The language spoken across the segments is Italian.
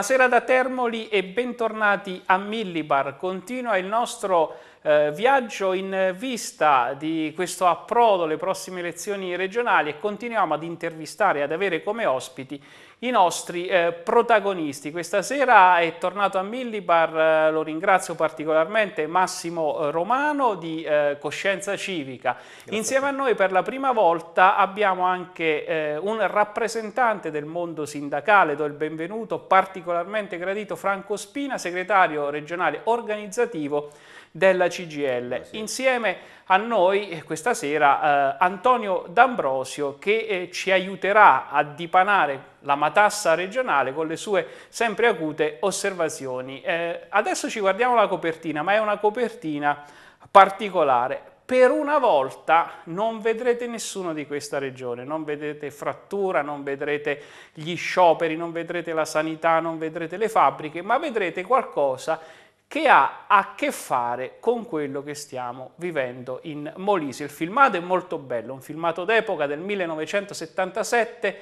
Buonasera da Termoli e bentornati a Millibar. Continua il nostro eh, viaggio in vista di questo approdo le prossime elezioni regionali e continuiamo ad intervistare e ad avere come ospiti i nostri eh, protagonisti. Questa sera è tornato a Millibar, eh, lo ringrazio particolarmente, Massimo eh, Romano di eh, Coscienza Civica. Grazie. Insieme a noi per la prima volta abbiamo anche eh, un rappresentante del mondo sindacale, do il benvenuto particolarmente gradito Franco Spina, segretario regionale organizzativo della CGL. Ah, Insieme a noi eh, questa sera eh, Antonio D'Ambrosio che eh, ci aiuterà a dipanare la matassa regionale con le sue sempre acute osservazioni. Eh, adesso ci guardiamo la copertina, ma è una copertina particolare. Per una volta non vedrete nessuno di questa regione, non vedrete frattura, non vedrete gli scioperi, non vedrete la sanità, non vedrete le fabbriche, ma vedrete qualcosa che ha a che fare con quello che stiamo vivendo in Molise. Il filmato è molto bello, un filmato d'epoca del 1977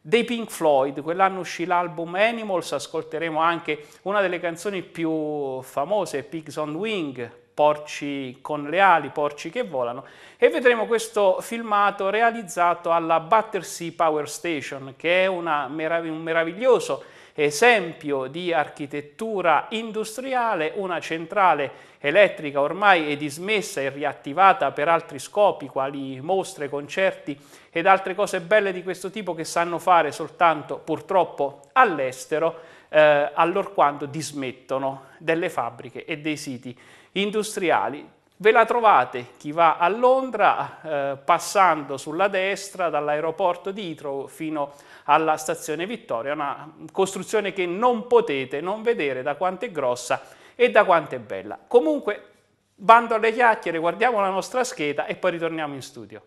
dei Pink Floyd, quell'anno uscì l'album Animals, ascolteremo anche una delle canzoni più famose, Pigs on Wing, porci con le ali, porci che volano, e vedremo questo filmato realizzato alla Battersea Power Station, che è merav un meraviglioso esempio di architettura industriale, una centrale elettrica ormai è dismessa e riattivata per altri scopi, quali mostre, concerti ed altre cose belle di questo tipo che sanno fare soltanto purtroppo all'estero, eh, allorquando dismettono delle fabbriche e dei siti industriali Ve la trovate chi va a Londra eh, passando sulla destra dall'aeroporto di Heathrow fino alla stazione Vittoria, una costruzione che non potete non vedere da quanto è grossa e da quanto è bella. Comunque, bando alle chiacchiere, guardiamo la nostra scheda e poi ritorniamo in studio.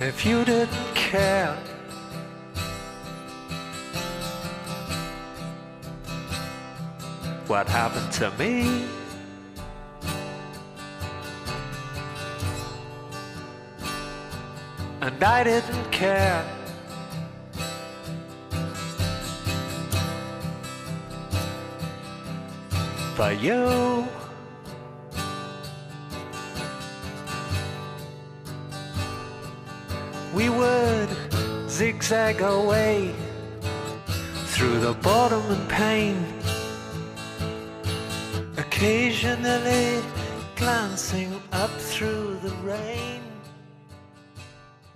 if you didn't care. What happened to me? And I didn't care. For you. we would zigzag our way through the bottom and pain, occasionally glancing up through the rain.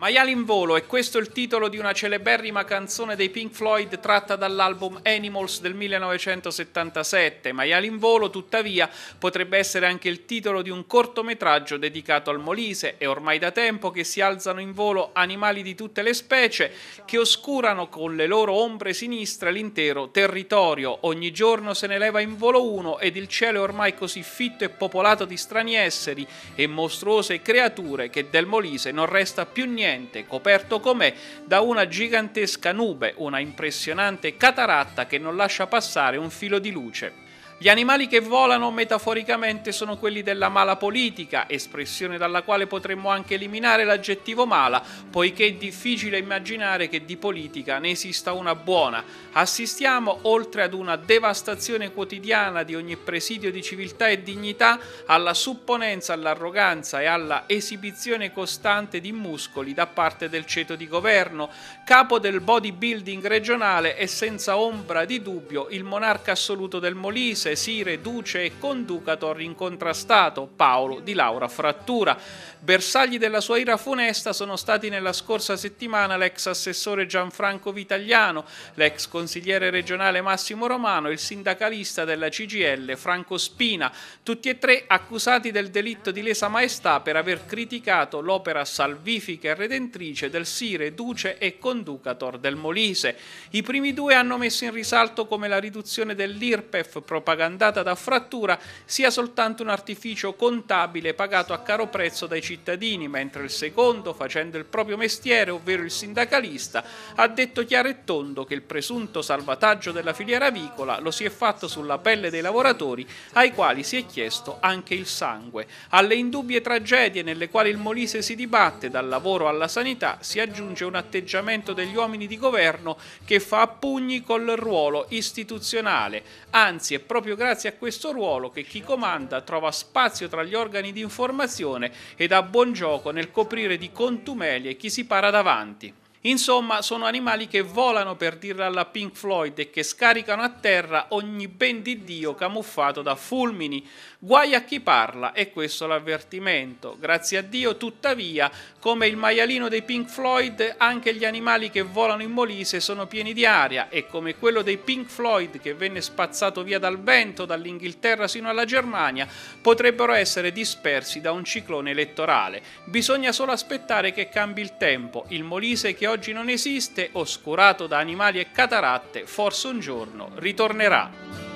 Maiali in volo, e questo è il titolo di una celeberrima canzone dei Pink Floyd tratta dall'album Animals del 1977. Maiali in volo, tuttavia, potrebbe essere anche il titolo di un cortometraggio dedicato al Molise. È ormai da tempo che si alzano in volo animali di tutte le specie che oscurano con le loro ombre sinistre l'intero territorio. Ogni giorno se ne leva in volo uno ed il cielo è ormai così fitto e popolato di strani esseri e mostruose creature che del Molise non resta più niente niente, coperto com'è da una gigantesca nube, una impressionante cataratta che non lascia passare un filo di luce. Gli animali che volano metaforicamente sono quelli della mala politica, espressione dalla quale potremmo anche eliminare l'aggettivo mala, poiché è difficile immaginare che di politica ne esista una buona. Assistiamo, oltre ad una devastazione quotidiana di ogni presidio di civiltà e dignità, alla supponenza, all'arroganza e alla esibizione costante di muscoli da parte del ceto di governo, capo del bodybuilding regionale e senza ombra di dubbio il monarca assoluto del Molise, Mose, Sire, Duce e Conducator incontrastato, Paolo di Laura Frattura. Bersagli della sua ira funesta sono stati nella scorsa settimana l'ex assessore Gianfranco Vitagliano, l'ex consigliere regionale Massimo Romano e il sindacalista della CGL Franco Spina, tutti e tre accusati del delitto di lesa maestà per aver criticato l'opera salvifica e redentrice del Sire, Duce e Conducator del Molise. I primi due hanno messo in risalto come la riduzione dell'IRPEF propagandata da frattura sia soltanto un artificio contabile pagato a caro prezzo dai cittadini cittadini, mentre il secondo, facendo il proprio mestiere, ovvero il sindacalista, ha detto chiaro e tondo che il presunto salvataggio della filiera avicola lo si è fatto sulla pelle dei lavoratori ai quali si è chiesto anche il sangue. Alle indubbie tragedie nelle quali il Molise si dibatte dal lavoro alla sanità si aggiunge un atteggiamento degli uomini di governo che fa a pugni col ruolo istituzionale. Anzi, è proprio grazie a questo ruolo che chi comanda trova spazio tra gli organi di informazione ed ha farà buon gioco nel coprire di contumelie chi si para davanti. Insomma, sono animali che volano per dirla alla Pink Floyd e che scaricano a terra ogni ben di Dio camuffato da fulmini, Guai a chi parla, è questo l'avvertimento. Grazie a Dio, tuttavia, come il maialino dei Pink Floyd, anche gli animali che volano in Molise sono pieni di aria e come quello dei Pink Floyd che venne spazzato via dal vento dall'Inghilterra sino alla Germania, potrebbero essere dispersi da un ciclone elettorale. Bisogna solo aspettare che cambi il tempo. Il Molise che oggi non esiste, oscurato da animali e cataratte, forse un giorno ritornerà.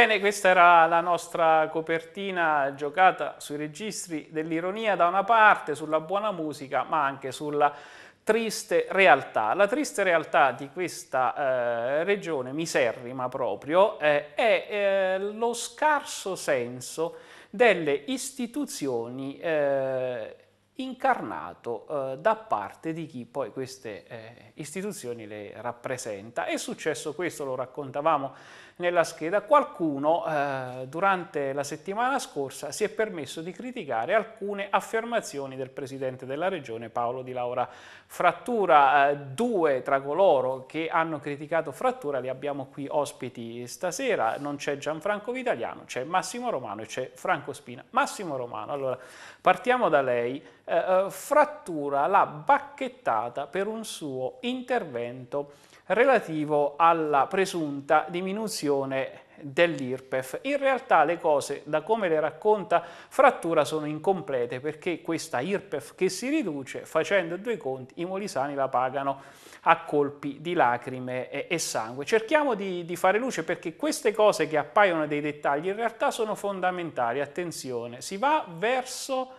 Bene, questa era la nostra copertina giocata sui registri dell'ironia da una parte, sulla buona musica, ma anche sulla triste realtà. La triste realtà di questa eh, regione, miserrima proprio, eh, è eh, lo scarso senso delle istituzioni eh, incarnato eh, da parte di chi poi queste eh, istituzioni le rappresenta. È successo questo, lo raccontavamo nella scheda, qualcuno eh, durante la settimana scorsa si è permesso di criticare alcune affermazioni del Presidente della Regione Paolo Di Laura Frattura. Eh, due tra coloro che hanno criticato Frattura li abbiamo qui ospiti stasera, non c'è Gianfranco Vitaliano, c'è Massimo Romano e c'è Franco Spina. Massimo Romano, allora partiamo da lei. Eh, eh frattura l'ha bacchettata per un suo intervento relativo alla presunta diminuzione dell'IRPEF. In realtà le cose, da come le racconta Frattura, sono incomplete perché questa IRPEF che si riduce, facendo due conti, i molisani la pagano a colpi di lacrime e, e sangue. Cerchiamo di, di, fare luce perché queste cose che appaiono dei dettagli in realtà sono fondamentali. Attenzione, si va verso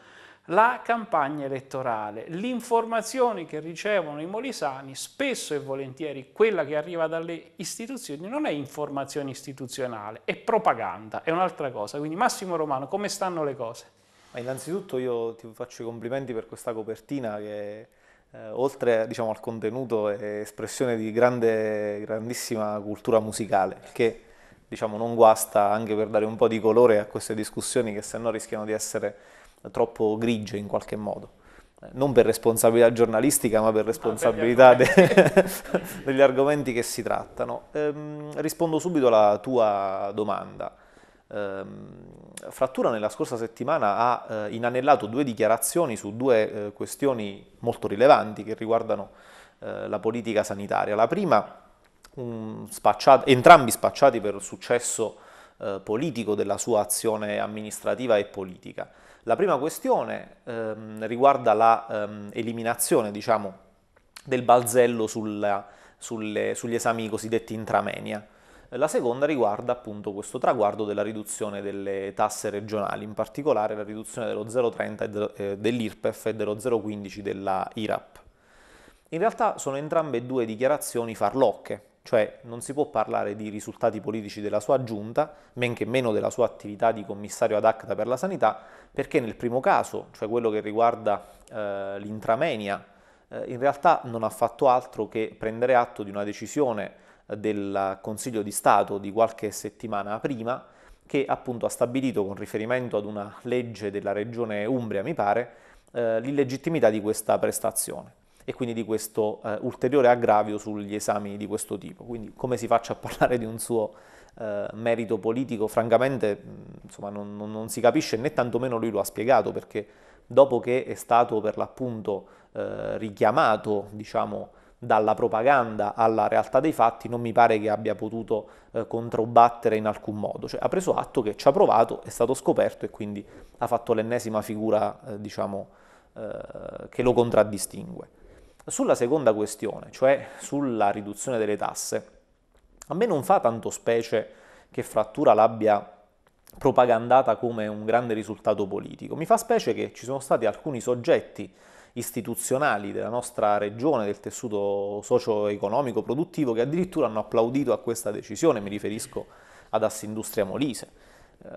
la campagna elettorale. L'informazione che ricevono i molisani, spesso e volentieri quella che arriva dalle istituzioni, non è informazione istituzionale, è propaganda, è un'altra cosa. Quindi Massimo Romano, come stanno le cose? Ma innanzitutto io ti faccio i complimenti per questa copertina che eh, oltre diciamo, al contenuto è espressione di grande, grandissima cultura musicale, che diciamo, non guasta anche per dare un po' di colore a queste discussioni che se no rischiano di essere troppo grigio in qualche modo. Eh, non per responsabilità giornalistica, ma per responsabilità ah, per argomenti. degli argomenti che si trattano. Ehm, rispondo subito alla tua domanda. Ehm, Frattura nella scorsa settimana ha eh, inanellato due dichiarazioni su due eh, questioni molto rilevanti che riguardano eh, la politica sanitaria. La prima, spacciato, entrambi spacciati per il successo eh, politico della sua azione amministrativa e politica. La prima questione ehm, riguarda l'eliminazione ehm, diciamo, del balzello sulla, sulle, sugli esami cosiddetti intramenia. La seconda riguarda appunto questo traguardo della riduzione delle tasse regionali, in particolare la riduzione dello 0,30 eh, dell'IRPEF e dello 0,15 della IRAP. In realtà sono entrambe due dichiarazioni farlocche, cioè non si può parlare di risultati politici della sua giunta, men che meno della sua attività di commissario ad acta per la sanità, perché nel primo caso, cioè quello che riguarda eh, l'intramenia, eh, in realtà non ha fatto altro che prendere atto di una decisione del Consiglio di Stato di qualche settimana prima, che appunto ha stabilito con riferimento ad una legge della regione Umbria, mi pare, eh, l'illegittimità di questa prestazione e quindi di questo eh, ulteriore aggravio sugli esami di questo tipo. Quindi come si faccia a parlare di un suo eh, merito politico, francamente insomma, non, non, non, si capisce né tantomeno lui lo ha spiegato perché dopo che è stato per l'appunto eh, richiamato diciamo, dalla propaganda alla realtà dei fatti non mi pare che abbia potuto eh, controbattere in alcun modo, cioè, ha preso atto che ci ha provato, è stato scoperto e quindi ha fatto l'ennesima figura eh, diciamo, eh, che lo contraddistingue. Sulla seconda questione, cioè sulla riduzione delle tasse, a me non fa tanto specie che Frattura l'abbia propagandata come un grande risultato politico. Mi fa specie che ci sono stati alcuni soggetti istituzionali della nostra regione, del tessuto socio-economico produttivo, che addirittura hanno applaudito a questa decisione. Mi riferisco ad Assindustria Molise, eh,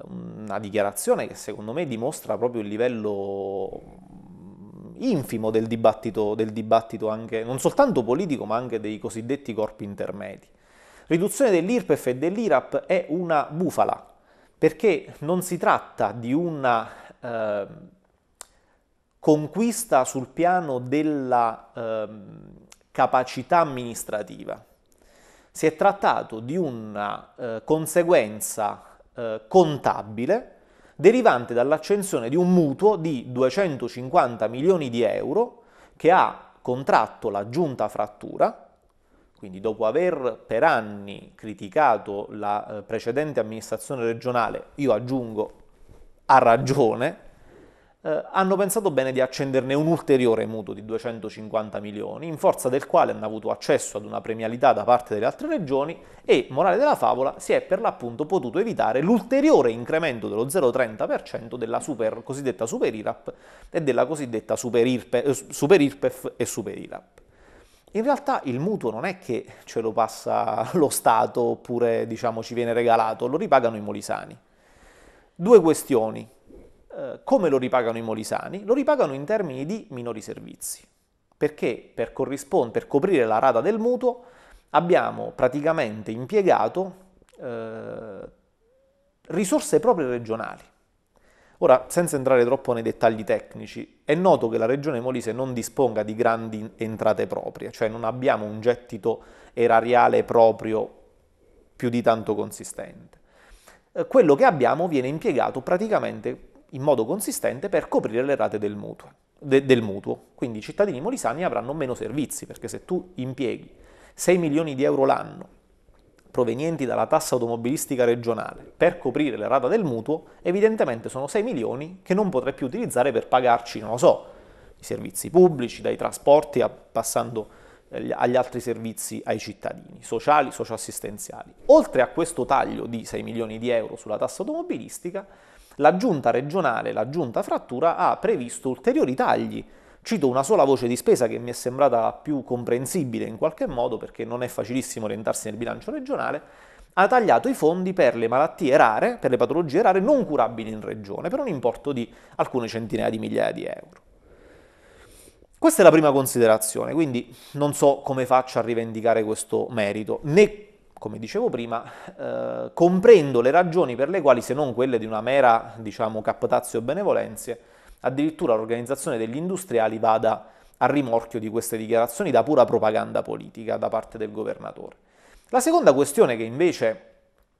una dichiarazione che secondo me dimostra proprio il livello infimo del dibattito, del dibattito anche, non soltanto politico, ma anche dei cosiddetti corpi intermedi. Riduzione dell'IRPEF e dell'IRAP è una bufala, perché non si tratta di una eh, conquista sul piano della eh, capacità amministrativa, si è trattato di una eh, conseguenza eh, contabile derivante dall'accensione di un mutuo di 250 milioni di euro che ha contratto la giunta frattura, quindi dopo aver per anni criticato la eh, precedente amministrazione regionale, io aggiungo ha ragione, eh, hanno pensato bene di accenderne un ulteriore mutuo di 250 milioni, in forza del quale hanno avuto accesso ad una premialità da parte delle altre regioni e, morale della favola, si è per l'appunto potuto evitare l'ulteriore incremento dello 0,30% della super, cosiddetta super IRAP e della cosiddetta super, IRPE, eh, super IRPEF e super IRAP. In realtà il mutuo non è che ce lo passa lo Stato oppure diciamo ci viene regalato, lo ripagano i molisani. Due questioni eh, come lo ripagano i molisani? Lo ripagano in termini di minori servizi, perché per, per coprire la rata del mutuo abbiamo praticamente impiegato eh, risorse proprie regionali. Ora, senza entrare troppo nei dettagli tecnici, è noto che la regione Molise non disponga di grandi entrate proprie, cioè non abbiamo un gettito erariale proprio più di tanto consistente. Eh, quello che abbiamo viene impiegato praticamente in modo consistente per coprire le rate del mutuo. De, del mutuo. Quindi i cittadini molisani avranno meno servizi, perché se tu impieghi 6 milioni di euro l'anno provenienti dalla tassa automobilistica regionale per coprire la rata del mutuo, evidentemente sono 6 milioni che non potrai più utilizzare per pagarci, non lo so, i servizi pubblici, dai trasporti, a, passando eh, agli altri servizi ai cittadini, sociali, socioassistenziali. Oltre a questo taglio di 6 milioni di euro sulla tassa automobilistica, la giunta regionale, la giunta frattura, ha previsto ulteriori tagli. Cito una sola voce di spesa che mi è sembrata più comprensibile in qualche modo perché non è facilissimo orientarsi nel bilancio regionale, ha tagliato i fondi per le malattie rare, per le patologie rare non curabili in regione, per un importo di alcune centinaia di migliaia di euro. Questa è la prima considerazione, quindi non so come faccio a rivendicare questo merito, né come dicevo prima, eh, comprendo le ragioni per le quali, se non quelle di una mera, diciamo, captazio benevolenze, addirittura l'organizzazione degli industriali vada a rimorchio di queste dichiarazioni da pura propaganda politica da parte del governatore. La seconda questione che invece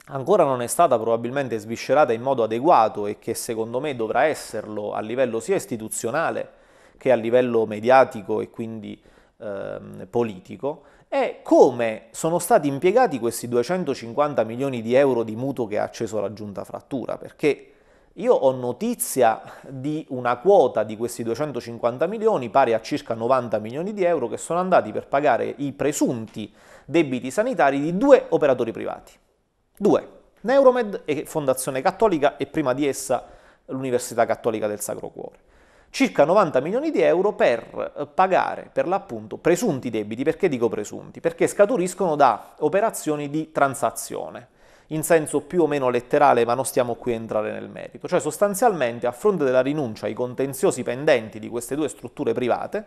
ancora non è stata probabilmente sviscerata in modo adeguato e che secondo me dovrà esserlo a livello sia istituzionale che a livello mediatico e quindi eh, politico, è come sono stati impiegati questi 250 milioni di euro di mutuo che ha acceso la giunta frattura, perché io ho notizia di una quota di questi 250 milioni, pari a circa 90 milioni di euro, che sono andati per pagare i presunti debiti sanitari di due operatori privati. Due, Neuromed e Fondazione Cattolica e prima di essa l'Università Cattolica del Sacro Cuore circa 90 milioni di euro per eh, pagare per l'appunto presunti debiti. Perché dico presunti? Perché scaturiscono da operazioni di transazione in senso più o meno letterale, ma non stiamo qui a entrare nel merito. Cioè sostanzialmente a fronte della rinuncia ai contenziosi pendenti di queste due strutture private,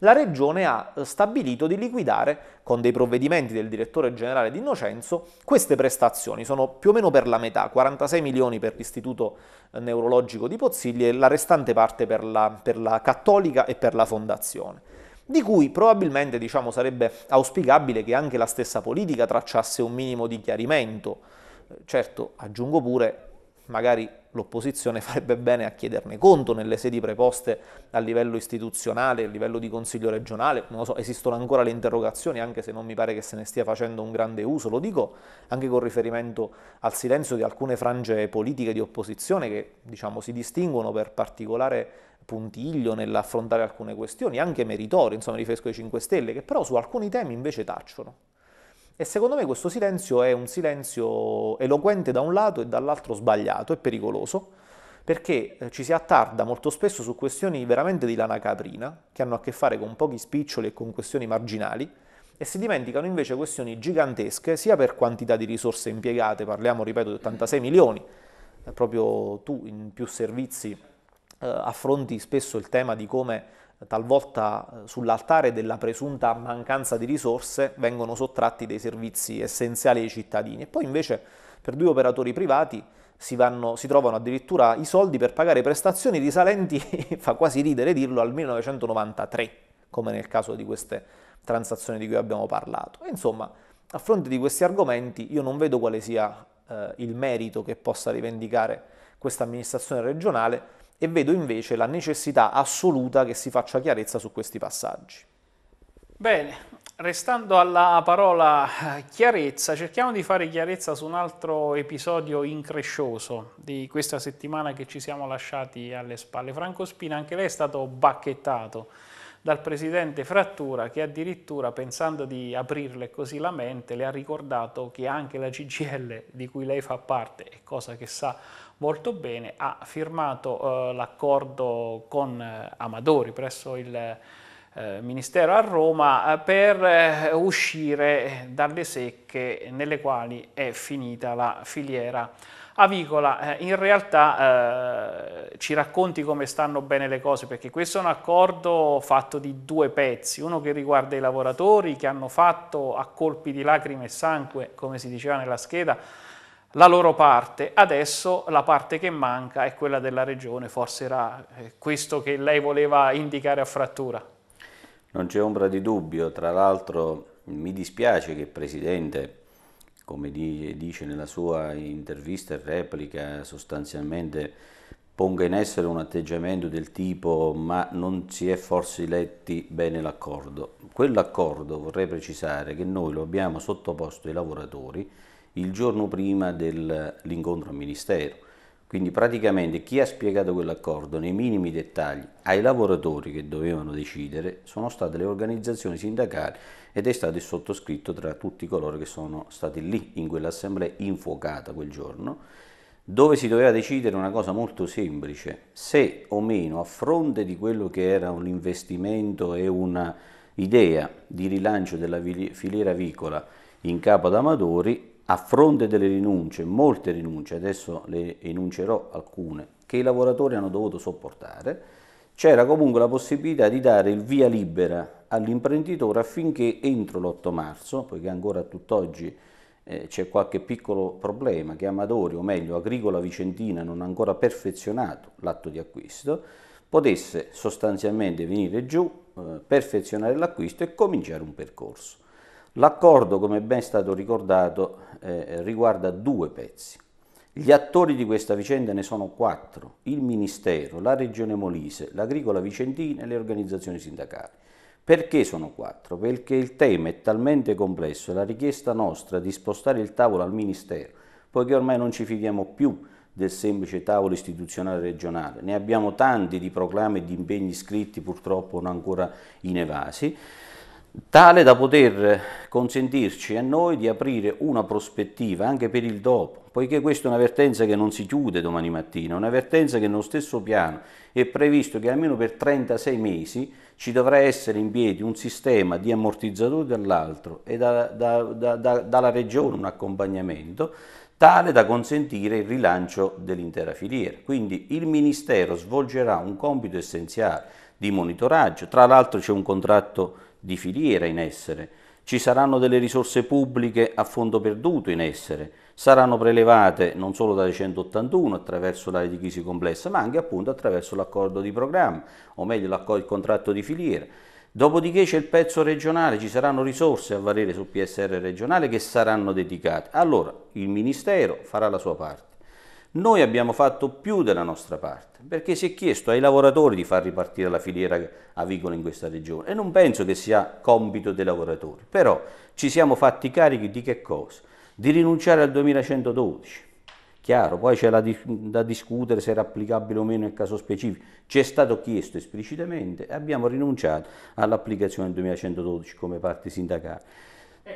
la Regione ha eh, stabilito di liquidare, con dei provvedimenti del direttore generale di Innocenzo, queste prestazioni. Sono più o meno per la metà, 46 milioni per l'Istituto eh, Neurologico di Pozzigli e la restante parte per la, per la Cattolica e per la Fondazione di cui probabilmente diciamo, sarebbe auspicabile che anche la stessa politica tracciasse un minimo di chiarimento. Eh, certo, aggiungo pure, magari l'opposizione farebbe bene a chiederne conto nelle sedi preposte a livello istituzionale, a livello di consiglio regionale, non lo so, esistono ancora le interrogazioni, anche se non mi pare che se ne stia facendo un grande uso, lo dico anche con riferimento al silenzio di alcune frange politiche di opposizione che diciamo, si distinguono per particolare puntiglio nell'affrontare alcune questioni, anche meritorie, insomma, riferisco ai 5 Stelle, che però su alcuni temi invece tacciono. E secondo me questo silenzio è un silenzio eloquente da un lato e dall'altro sbagliato e pericoloso, perché eh, ci si attarda molto spesso su questioni veramente di lana caprina, che hanno a che fare con pochi spiccioli e con questioni marginali, e si dimenticano invece questioni gigantesche sia per quantità di risorse impiegate, parliamo, ripeto, di 86 milioni, eh, proprio tu in più servizi eh, affronti spesso il tema di come talvolta eh, sull'altare della presunta mancanza di risorse vengono sottratti dei servizi essenziali ai cittadini e poi invece per due operatori privati si, vanno, si trovano addirittura i soldi per pagare prestazioni risalenti, fa quasi ridere dirlo, al 1993, come nel caso di queste transazioni di cui abbiamo parlato. E insomma, a fronte di questi argomenti io non vedo quale sia eh, il merito che possa rivendicare questa amministrazione regionale, e vedo invece la necessità assoluta che si faccia chiarezza su questi passaggi. Bene, restando alla parola eh, chiarezza, cerchiamo di fare chiarezza su un altro episodio increscioso di questa settimana che ci siamo lasciati alle spalle. Franco Spina, anche lei è stato bacchettato dal presidente Frattura che addirittura pensando di aprirle così la mente le ha ricordato che anche la CGL di cui lei fa parte, è cosa che sa molto bene, ha firmato eh, l'accordo con eh, Amadori presso il eh, Ministero a Roma eh, per eh, uscire dalle secche nelle quali è finita la filiera avicola. In realtà ci racconti come stanno bene le cose perché questo è un accordo fatto di due pezzi, uno che riguarda i lavoratori che hanno fatto a colpi di lacrime e sangue, come si diceva nella scheda, la loro parte. Adesso la parte che manca è quella della regione, forse era eh, questo che lei voleva indicare a frattura. Non c'è ombra di dubbio, tra l'altro mi dispiace che il Presidente, come dice nella sua intervista e replica, sostanzialmente ponga in essere un atteggiamento del tipo ma non si è forse letti bene l'accordo. Quell'accordo vorrei precisare che noi lo abbiamo sottoposto ai lavoratori il giorno prima dell'incontro al Ministero. Quindi praticamente chi ha spiegato quell'accordo nei minimi dettagli ai lavoratori che dovevano decidere sono state le organizzazioni sindacali ed è stato il sottoscritto tra tutti coloro che sono stati lì in quell'assemblea infuocata quel giorno, dove si doveva decidere una cosa molto semplice, se o meno a fronte di quello che era un investimento e una idea di rilancio della filiera avicola in capo ad Amatori a fronte delle rinunce, molte rinunce, adesso le enuncerò alcune, che i lavoratori hanno dovuto sopportare, c'era comunque la possibilità di dare il via libera all'imprenditore affinché entro l'8 marzo, poiché ancora tutt'oggi eh, c'è qualche piccolo problema che Amadori, o meglio Agricola Vicentina, non ha ancora perfezionato l'atto di acquisto, potesse sostanzialmente venire giù, eh, perfezionare l'acquisto e cominciare un percorso. L'accordo, come ben stato ricordato, eh, riguarda due pezzi. Gli attori di questa vicenda ne sono quattro, il Ministero, la Regione Molise, l'Agricola Vicentina e le organizzazioni sindacali. Perché sono quattro? Perché il tema è talmente complesso e la richiesta nostra di spostare il tavolo al Ministero, poiché ormai non ci fidiamo più del semplice tavolo istituzionale regionale, ne abbiamo tanti di proclami e di impegni scritti purtroppo non ancora inevasi, tale da poter consentirci a noi di aprire una prospettiva anche per il dopo, poiché questa è una vertenza che non si chiude domani mattina, è una vertenza che nello stesso piano è previsto che almeno per 36 mesi ci dovrà essere in piedi un sistema di ammortizzatori dall'altro e da, da, da, dalla regione un accompagnamento tale da consentire il rilancio dell'intera filiera. Quindi il Ministero svolgerà un compito essenziale di monitoraggio, tra l'altro c'è un contratto di filiera in essere, ci saranno delle risorse pubbliche a fondo perduto in essere, saranno prelevate non solo dalle 181 attraverso l'area di crisi complessa, ma anche appunto attraverso l'accordo di programma, o meglio il contratto di filiera. Dopodiché c'è il pezzo regionale, ci saranno risorse a valere sul PSR regionale che saranno dedicate. Allora il Ministero farà la sua parte. Noi abbiamo fatto più della nostra parte, perché si è chiesto ai lavoratori di far ripartire la filiera avicola in questa regione e non penso che sia compito dei lavoratori, però ci siamo fatti carichi di che cosa? Di rinunciare al 2112. Chiaro, poi c'è da discutere se era applicabile o meno nel caso specifico. Ci è stato chiesto esplicitamente e abbiamo rinunciato all'applicazione del 2112 come parte sindacale.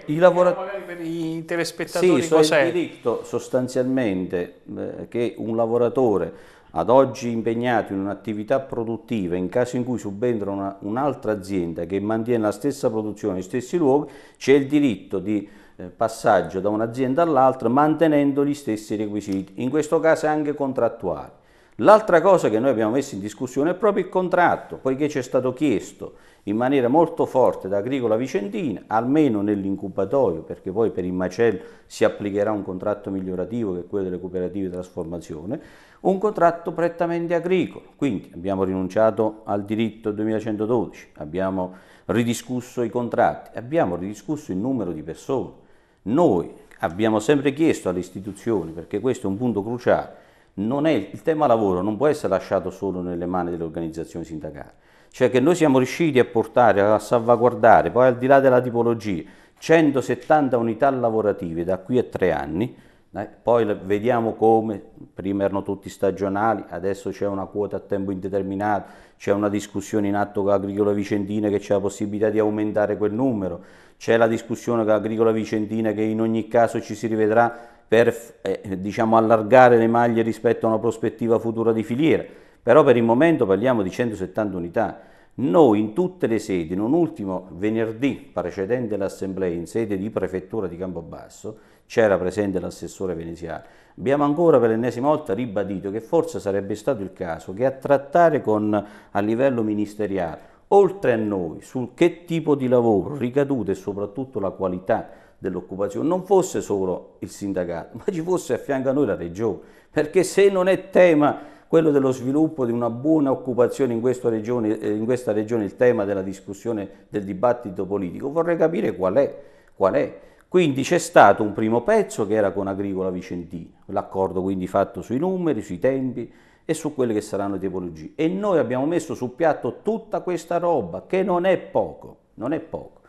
Ecco, I lavoratori per i telespettatori sì, cos'è? il diritto sostanzialmente eh, che un lavoratore ad oggi impegnato in un'attività produttiva, in caso in cui subentra un'altra azienda che mantiene la stessa produzione, gli stessi luoghi, c'è il diritto di eh, passaggio da un'azienda all'altra mantenendo gli stessi requisiti, in questo caso anche contrattuali. L'altra cosa che noi abbiamo messo in discussione è proprio il contratto, poiché ci è stato chiesto in maniera molto forte da Agricola Vicentina, almeno nell'incubatoio, perché poi per il macello si applicherà un contratto migliorativo che è quello delle cooperative di trasformazione, un contratto prettamente agricolo. Quindi abbiamo rinunciato al diritto 2112, abbiamo ridiscusso i contratti, abbiamo ridiscusso il numero di persone. Noi abbiamo sempre chiesto alle istituzioni, perché questo è un punto cruciale, è, il tema lavoro non può essere lasciato solo nelle mani delle organizzazioni sindacali cioè che noi siamo riusciti a portare, a salvaguardare, poi al di là della tipologia, 170 unità lavorative da qui a tre anni, eh, poi vediamo come, prima erano tutti stagionali, adesso c'è una quota a tempo indeterminato, c'è una discussione in atto con Agricola Vicentina che c'è la possibilità di aumentare quel numero, c'è la discussione con Agricola Vicentina che in ogni caso ci si rivedrà per eh, diciamo, allargare le maglie rispetto a una prospettiva futura di filiera. Però per il momento parliamo di 170 unità. Noi in tutte le sedi, non ultimo venerdì precedente l'assemblea in sede di prefettura di Campobasso, c'era presente l'assessore veneziano, abbiamo ancora per l'ennesima volta ribadito che forse sarebbe stato il caso che a trattare con, a livello ministeriale, oltre a noi, sul che tipo di lavoro, ricadute e soprattutto la qualità dell'occupazione, non fosse solo il sindacato, ma ci fosse a fianco a noi la regione, perché se non è tema quello dello sviluppo di una buona occupazione in questa, regione, eh, in questa regione, il tema della discussione, del dibattito politico, vorrei capire qual è. Qual è. Quindi c'è stato un primo pezzo che era con Agricola Vicentino, l'accordo quindi fatto sui numeri, sui tempi e su quelle che saranno le tipologie. E noi abbiamo messo sul piatto tutta questa roba, che non è poco, non è poco.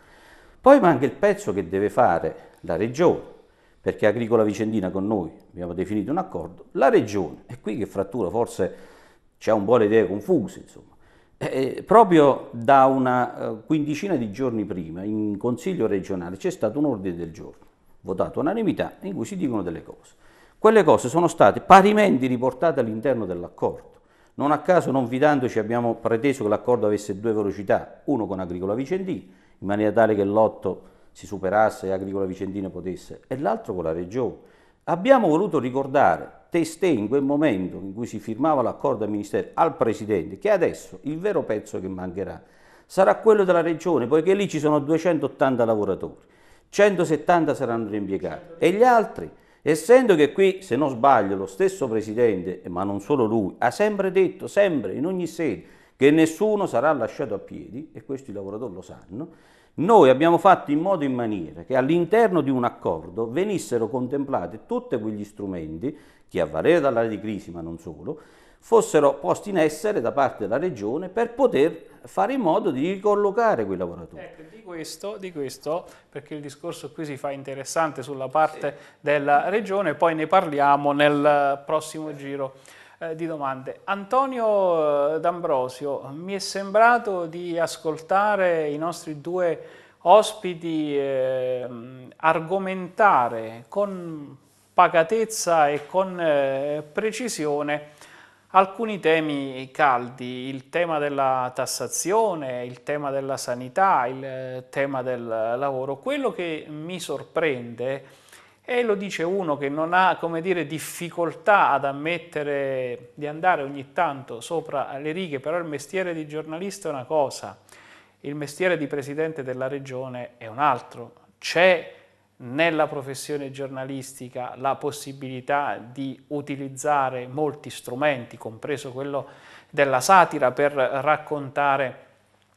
Poi manca il pezzo che deve fare la regione, perché Agricola Vicendina con noi abbiamo definito un accordo, la regione, e qui che frattura forse c'è un po' le idee confuse, insomma, eh, eh proprio da una eh, quindicina di giorni prima in Consiglio regionale c'è stato un ordine del giorno, votato unanimità, in cui si dicono delle cose. Quelle cose sono state parimenti riportate all'interno dell'accordo. Non a caso, non fidandoci, abbiamo preteso che l'accordo avesse due velocità, uno con Agricola Vicendina, in maniera tale che l'8 si superasse e Agricola Vicentino potesse, e l'altro con la Regione. Abbiamo voluto ricordare, testé in quel momento in cui si firmava l'accordo al Ministero, al Presidente, che adesso il vero pezzo che mancherà sarà quello della Regione, poiché lì ci sono 280 lavoratori, 170 saranno rimpiegati e gli altri... Essendo che qui, se non sbaglio, lo stesso Presidente, ma non solo lui, ha sempre detto, sempre, in ogni sede, che nessuno sarà lasciato a piedi, e questi lavoratori lo sanno, noi abbiamo fatto in modo in maniera che all'interno di un accordo venissero contemplati tutti quegli strumenti che a valere dall'area di crisi, ma non solo, fossero posti in essere da parte della Regione per poter fare in modo di ricollocare quei lavoratori. Ecco, di questo, di questo, perché il discorso qui si fa interessante sulla parte della Regione, poi ne parliamo nel prossimo giro. Eh, di domande. Antonio eh, D'Ambrosio, mi è sembrato di ascoltare i nostri due ospiti eh, argomentare con pacatezza e con eh, precisione alcuni temi caldi, il tema della tassazione, il tema della sanità, il eh, tema del lavoro. Quello che mi sorprende è e lo dice uno che non ha, come dire, difficoltà ad ammettere di andare ogni tanto sopra le righe, però il mestiere di giornalista è una cosa, il mestiere di presidente della regione è un altro. C'è nella professione giornalistica la possibilità di utilizzare molti strumenti, compreso quello della satira, per raccontare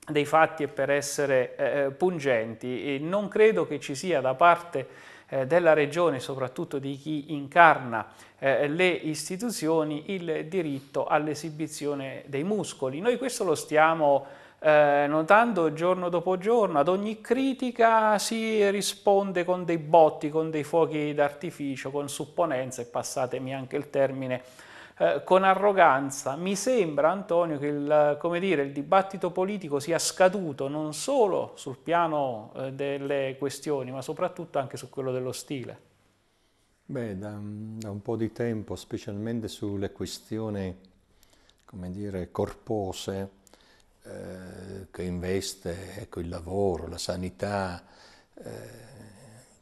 dei fatti e per essere eh, eh pungenti. E non credo che ci sia da parte eh, della regione, soprattutto di chi incarna eh, le istituzioni, il diritto all'esibizione dei muscoli. Noi questo lo stiamo eh, notando giorno dopo giorno, ad ogni critica si risponde con dei botti, con dei fuochi d'artificio, con supponenze, passatemi anche il termine, eh, con arroganza. Mi sembra, Antonio, che il, dire, il, dibattito politico sia scaduto non solo sul piano eh, delle questioni, ma soprattutto anche su quello dello stile. Beh, da, da un po' di tempo, specialmente sulle questioni, come dire, corpose, eh, che investe ecco, il lavoro, la sanità, eh,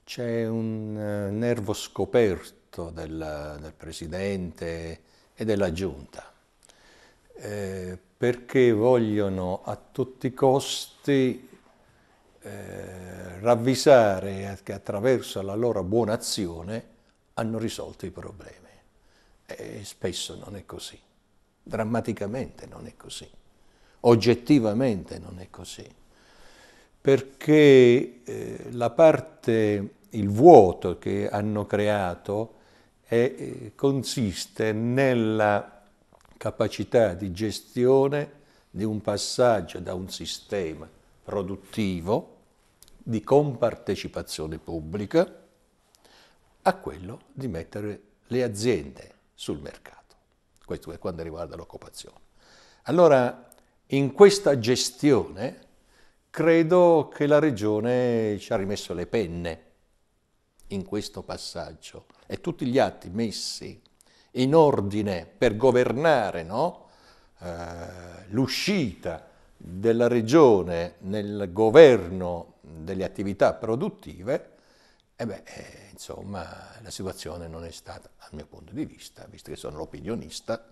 c'è un nervo scoperto del, del, presidente e della giunta, eh, perché vogliono a tutti i costi eh, ravvisare che attraverso la loro buona azione hanno risolto i problemi. E spesso non è così, drammaticamente non è così, oggettivamente non è così, perché eh, la parte, il vuoto che hanno creato, e eh, consiste nella capacità di gestione di un passaggio da un sistema produttivo di compartecipazione pubblica a quello di mettere le aziende sul mercato. Questo per quanto riguarda l'occupazione. Allora, in questa gestione credo che la Regione ci ha rimesso le penne in questo passaggio e tutti gli atti messi in ordine per governare no? eh, l'uscita della regione nel governo delle attività produttive, e beh, eh, insomma, la situazione non è stata, dal mio punto di vista, visto che sono l'opinionista,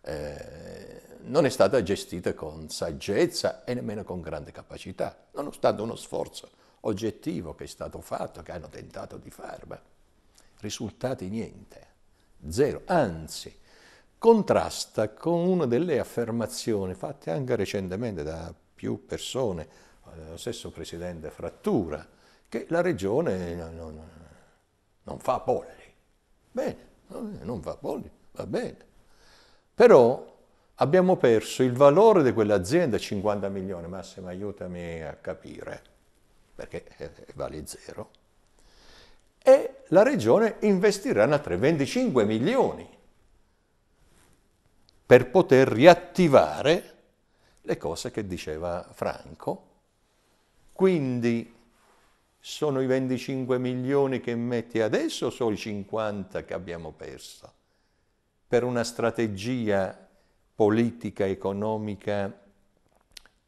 eh, non è stata gestita con saggezza e nemmeno con grande capacità, nonostante uno sforzo oggettivo che è stato fatto, che hanno tentato di fare. Beh risultati niente, zero, anzi contrasta con una delle affermazioni fatte anche recentemente da più persone, eh, lo stesso presidente Frattura, che la regione non, non fa polli. Bene, non fa polli, va bene. Però abbiamo perso il valore di quell'azienda 50 milioni, Massimo aiutami a capire, perché vale zero, e la regione investirà una 25 milioni per poter riattivare le cose che diceva Franco. Quindi sono i 25 milioni che metti adesso o sono i 50 che abbiamo perso? Per una strategia politica, economica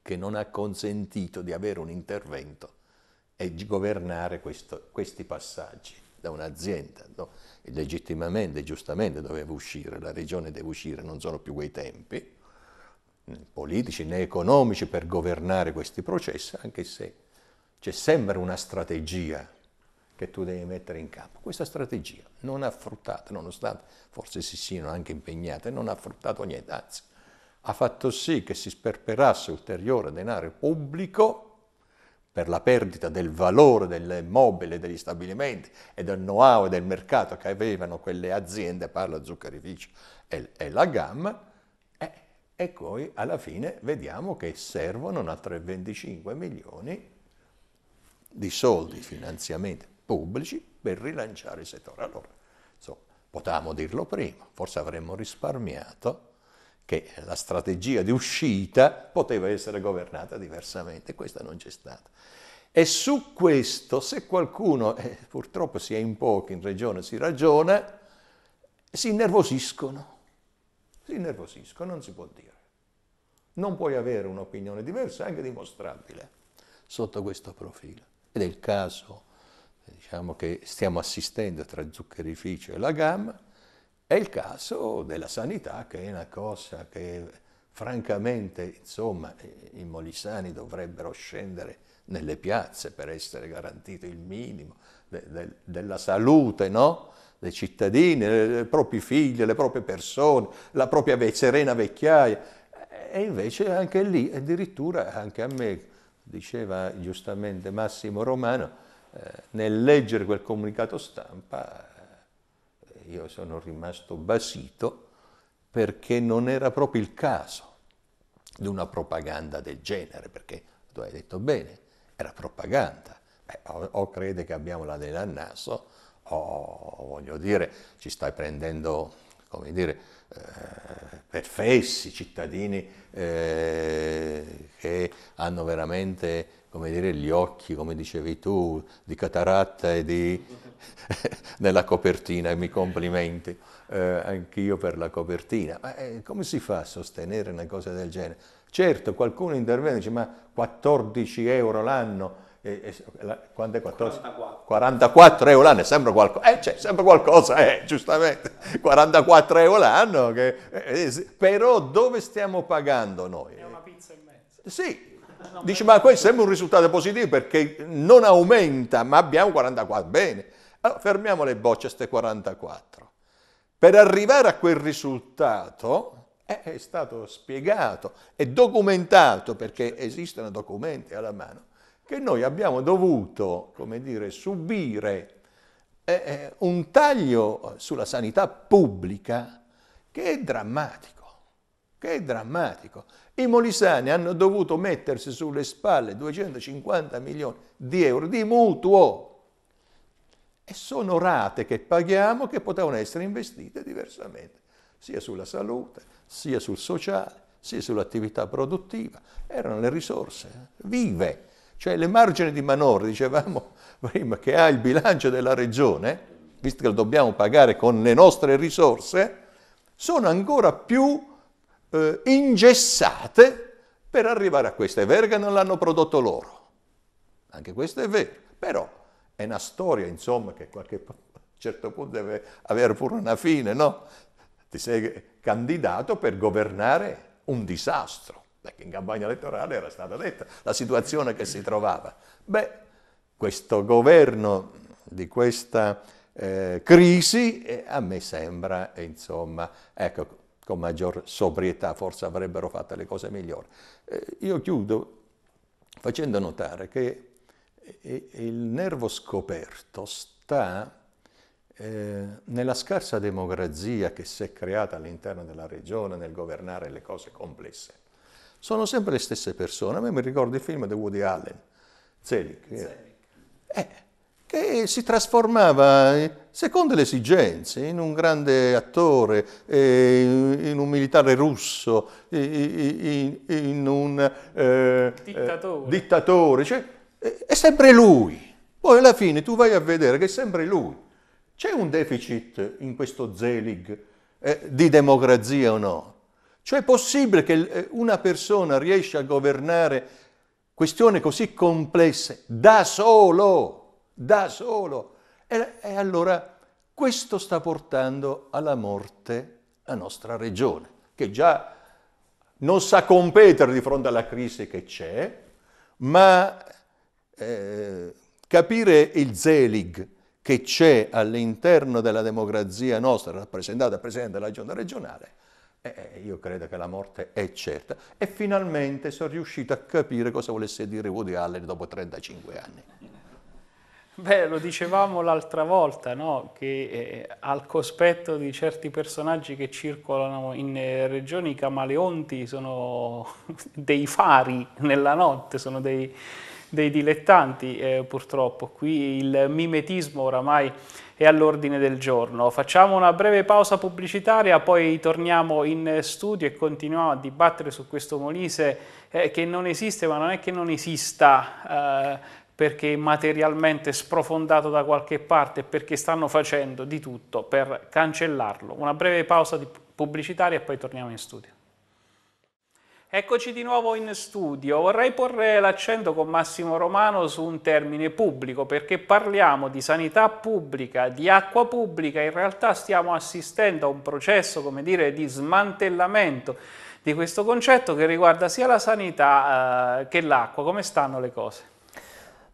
che non ha consentito di avere un intervento e di governare questo, questi passaggi da un'azienda, no? legittimamente e giustamente doveva uscire, la regione deve uscire, non sono più quei tempi, né politici né economici per governare questi processi, anche se c'è sempre una strategia che tu devi mettere in campo. Questa strategia non ha fruttato, nonostante forse si siano anche impegnate, non ha fruttato niente, anzi ha fatto sì che si sperperasse ulteriore denaro pubblico per la perdita del valore delle mobili, degli stabilimenti e del know-how e del mercato che avevano quelle aziende, parla Zuccarificio e, e la GAM, e, eh, e poi alla fine vediamo che servono altri 25 milioni di soldi, finanziamenti pubblici per rilanciare il settore. Allora, insomma, potevamo dirlo prima, forse avremmo risparmiato che la strategia di uscita poteva essere governata diversamente, questa non c'è stata. E su questo, se qualcuno, eh, purtroppo si è in pochi in regione, si ragiona, si innervosiscono, si innervosiscono, non si può dire. Non puoi avere un'opinione diversa, anche dimostrabile, sotto questo profilo. Ed è il caso diciamo, che stiamo assistendo tra Zuccherificio e la Gamma, è il caso della sanità che è una cosa che francamente, insomma, i molisani dovrebbero scendere nelle piazze per essere garantito il minimo de, de, della salute, no? dei cittadini, dei propri figli, delle proprie persone, la propria ve- serena vecchiaia. E invece anche lì, addirittura anche a me, diceva giustamente Massimo Romano, eh, nel leggere quel comunicato stampa io sono rimasto basito perché non era proprio il caso di una propaganda del genere, perché tu hai detto bene, era propaganda. Beh, o, o, crede che abbiamo la nel naso, o voglio dire, ci stai prendendo, come dire, eh, perfessi, cittadini eh, che hanno veramente, come dire, gli occhi, come dicevi tu, di cataratta e di nella copertina, e mi complimenti eh, anch'io per la copertina. Ma eh, come si fa a sostenere una cosa del genere? Certo, qualcuno interviene e dice ma 14 euro l'anno, eh, la, quando è 14? 44. 44 euro l'anno, è sempre qualcosa, eh, cioè, sembra qualcosa, eh, giustamente, 44 euro l'anno, che, eh, eh, però dove stiamo pagando noi? È una pizza e mezza. Sì, Dice, ma questo sembra un risultato positivo perché non aumenta, ma abbiamo 44. Bene, allora, ah, fermiamo le bocce, queste 44. Per arrivare a quel risultato eh, è stato spiegato e documentato, perché esistono documenti alla mano, che noi abbiamo dovuto, come dire, subire eh, eh, un taglio sulla sanità pubblica che è drammatico, che è drammatico. I molisani hanno dovuto mettersi sulle spalle 250 milioni di euro di mutuo e sono rate che paghiamo che potevano essere investite diversamente, sia sulla salute, sia sul sociale, sia sull'attività produttiva. Erano le risorse eh, vive, cioè le margini di manovra, dicevamo prima, che ha il bilancio della regione, visto che lo dobbiamo pagare con le nostre risorse, sono ancora più eh, ingessate per arrivare a queste verga, vero non l'hanno prodotto loro, anche questo è vero, però è una storia, insomma, che a qualche certo punto deve avere pure una fine, no? Ti sei candidato per governare un disastro, perché in campagna elettorale era stata detta la situazione che si trovava. Beh, questo governo di questa eh, crisi, eh, a me sembra, eh, insomma, ecco, con maggior sobrietà forse avrebbero fatto le cose migliori. Eh, io chiudo facendo notare che e, e il nervo scoperto sta eh, nella scarsa democrazia che si è creata all'interno della regione nel governare le cose complesse. Sono sempre le stesse persone. A me mi ricordo il film di Woody Allen, Zelig, eh. eh, che si trasformava, eh, secondo le esigenze, in un grande attore, eh, in, in un militare russo, in, in, in un eh, dittatore. dittatore cioè, è sempre lui. Poi alla fine tu vai a vedere che è sempre lui. C'è un deficit in questo Zelig eh, di democrazia o no? Cioè è possibile che eh, una persona riesca a governare questioni così complesse da solo, da solo? E, e allora questo sta portando alla morte la nostra regione, che già non sa competere di fronte alla crisi che c'è, ma eh, capire il Zelig che c'è all'interno della democrazia nostra, rappresentata dal Presidente della Giunta regionale, eh, eh, io credo che la morte è certa. E finalmente sono riuscito a capire cosa volesse dire Woody Allen dopo 35 anni. Beh, lo dicevamo l'altra volta, no? che eh, al cospetto di certi personaggi che circolano in eh, regioni, i camaleonti sono dei fari nella notte, sono dei, dei dilettanti eh, purtroppo, qui il mimetismo oramai è all'ordine del giorno. Facciamo una breve pausa pubblicitaria, poi torniamo in studio e continuiamo a dibattere su questo Molise eh, che non esiste, ma non è che non esista eh, perché materialmente sprofondato da qualche parte, perché stanno facendo di tutto per cancellarlo. Una breve pausa pubblicitaria e poi torniamo in studio. Eccoci di nuovo in studio. Vorrei porre l'accento con Massimo Romano su un termine pubblico perché parliamo di sanità pubblica, di acqua pubblica, in realtà stiamo assistendo a un processo, come dire, di smantellamento di questo concetto che riguarda sia la sanità eh, che l'acqua. Come stanno le cose?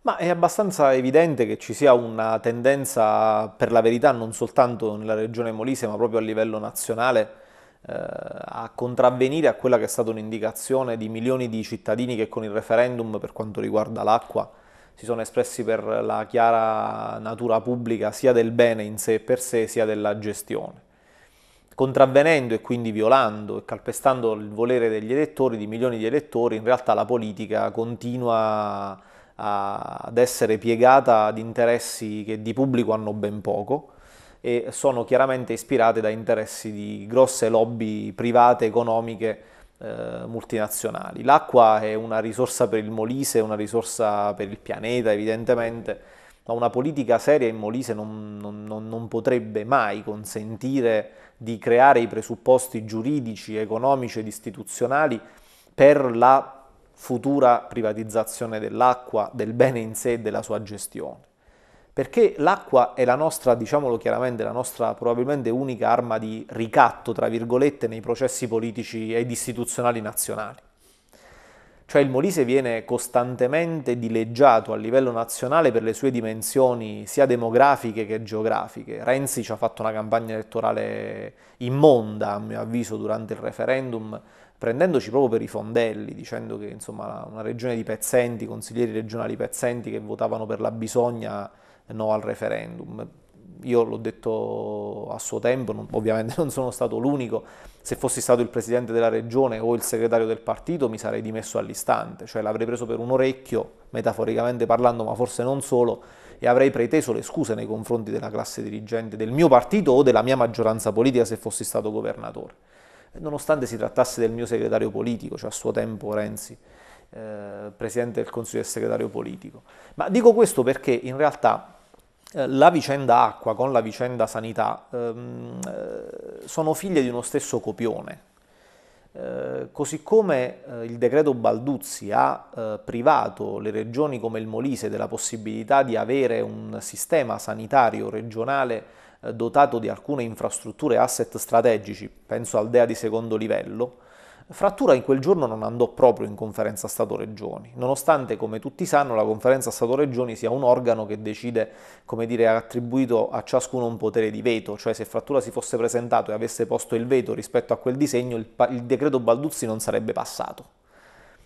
Ma è abbastanza evidente che ci sia una tendenza, per la verità, non soltanto nella regione Molise, ma proprio a livello nazionale, eh, a contravvenire a quella che è stata un'indicazione di milioni di cittadini che con il referendum per quanto riguarda l'acqua si sono espressi per la chiara natura pubblica sia del bene in sé per sé sia della gestione, contravvenendo e quindi violando e calpestando il volere degli elettori, di milioni di elettori, in realtà la politica continua ad essere piegata ad interessi che di pubblico hanno ben poco, e sono chiaramente ispirate da interessi di grosse lobby private, economiche, eh, multinazionali. L'acqua è una risorsa per il Molise, una risorsa per il pianeta evidentemente, ma una politica seria in Molise non, non, non potrebbe mai consentire di creare i presupposti giuridici, economici ed istituzionali per la futura privatizzazione dell'acqua, del bene in sé e della sua gestione perché l'acqua è la nostra, diciamolo chiaramente, la nostra probabilmente unica arma di ricatto, tra virgolette, nei processi politici ed istituzionali nazionali. Cioè il Molise viene costantemente dileggiato a livello nazionale per le sue dimensioni sia demografiche che geografiche. Renzi ci ha fatto una campagna elettorale immonda, a mio avviso, durante il referendum, prendendoci proprio per i fondelli, dicendo che insomma, una regione di pezzenti, consiglieri regionali pezzenti che votavano per la bisogna no al referendum. Io l'ho detto a suo tempo, non, ovviamente non sono stato l'unico, se fossi stato il presidente della regione o il segretario del partito mi sarei dimesso all'istante, cioè l'avrei preso per un orecchio, metaforicamente parlando, ma forse non solo, e avrei preteso le scuse nei confronti della classe dirigente del mio partito o della mia maggioranza politica se fossi stato governatore, nonostante si trattasse del mio segretario politico, cioè a suo tempo Renzi. Eh, presidente del Consiglio e Segretario Politico. Ma dico questo perché in realtà eh, la vicenda acqua con la vicenda sanità ehm, eh, sono figlie di uno stesso copione. Eh, così come eh, il decreto Balduzzi ha privato le regioni come il Molise della possibilità di avere un sistema sanitario regionale dotato di alcune infrastrutture e asset strategici, penso al DEA di secondo livello, Frattura in quel giorno non andò proprio in conferenza Stato-Regioni, nonostante, come tutti sanno, la conferenza Stato-Regioni sia un organo che decide, come dire, attribuito a ciascuno un potere di veto, cioè se Frattura si fosse presentato e avesse posto il veto rispetto a quel disegno, il, il decreto Balduzzi non sarebbe passato.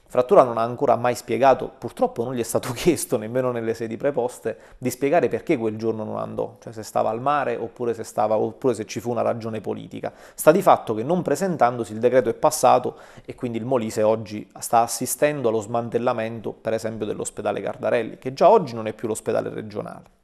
Frattura non ha ancora mai spiegato, purtroppo non gli è stato chiesto nemmeno nelle sedi preposte, di spiegare perché quel giorno non andò, cioè se stava al mare oppure se, stava, oppure se ci fu una ragione politica. Sta di fatto che non presentandosi il decreto è passato e quindi il Molise oggi sta assistendo allo smantellamento, per esempio, dell'ospedale Cardarelli, che già oggi non è più l'ospedale regionale.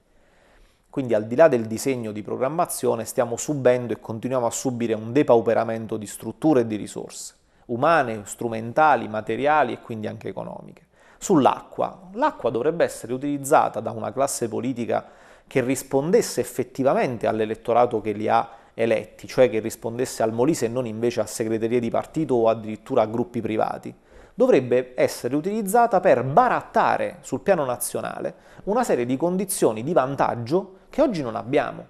Quindi al di là del disegno di programmazione stiamo subendo e continuiamo a subire un depauperamento di strutture e di risorse umane, strumentali, materiali e quindi anche economiche. Sull'acqua, l'acqua dovrebbe essere utilizzata da una classe politica che rispondesse effettivamente all'elettorato che li ha eletti, cioè che rispondesse al Molise e non invece a segreterie di partito o addirittura a gruppi privati, dovrebbe essere utilizzata per barattare sul piano nazionale una serie di condizioni di vantaggio che oggi non abbiamo.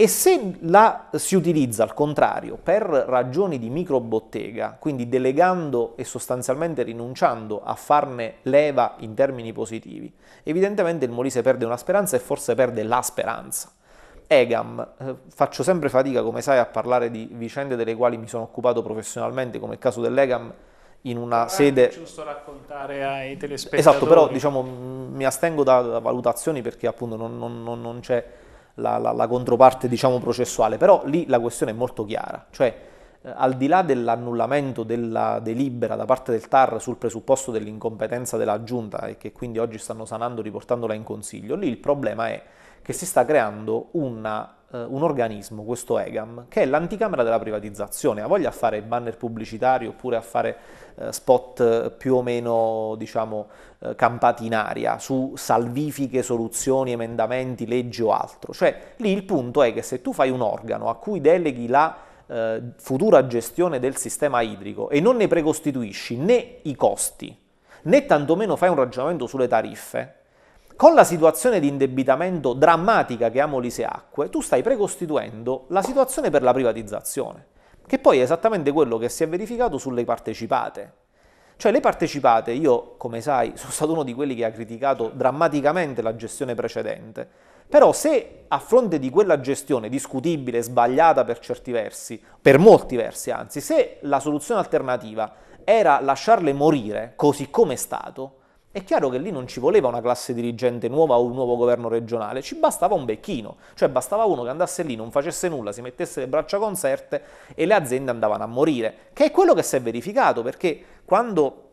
E se la si utilizza al contrario per ragioni di microbottega, quindi delegando e sostanzialmente rinunciando a farne leva in termini positivi, evidentemente il Molise perde una speranza e forse perde la speranza. Egam, eh, faccio sempre fatica, come sai, a parlare di vicende delle quali mi sono occupato professionalmente, come il caso dell'Egam in una ah, sede... È giusto raccontare ai telespettatori. Esatto, però diciamo, mi astengo da, da valutazioni perché appunto non, non, non c'è la, la, la controparte diciamo, processuale, però lì la questione è molto chiara, cioè eh, al di là dell'annullamento della delibera da parte del TAR sul presupposto dell'incompetenza della giunta e che quindi oggi stanno sanando riportandola in consiglio, lì il problema è che si sta creando una eh, un organismo, questo EGAM, che è l'anticamera della privatizzazione, ha voglia a fare banner pubblicitari oppure a fare eh, spot più o meno diciamo, eh, campati in aria su salvifiche, soluzioni, emendamenti, leggi o altro. Cioè lì il punto è che se tu fai un organo a cui deleghi la eh, futura gestione del sistema idrico e non ne precostituisci né i costi, né tantomeno fai un ragionamento sulle tariffe, con la situazione di indebitamento drammatica che ha Molise Acque, tu stai precostituendo la situazione per la privatizzazione, che poi è esattamente quello che si è verificato sulle partecipate. Cioè le partecipate, io come sai sono stato uno di quelli che ha criticato drammaticamente la gestione precedente, però se a fronte di quella gestione discutibile, sbagliata per certi versi, per molti versi anzi, se la soluzione alternativa era lasciarle morire così come è stato, è chiaro che lì non ci voleva una classe dirigente nuova o un nuovo governo regionale, ci bastava un becchino, cioè bastava uno che andasse lì, non facesse nulla, si mettesse le braccia concerte e le aziende andavano a morire, che è quello che si è verificato, perché quando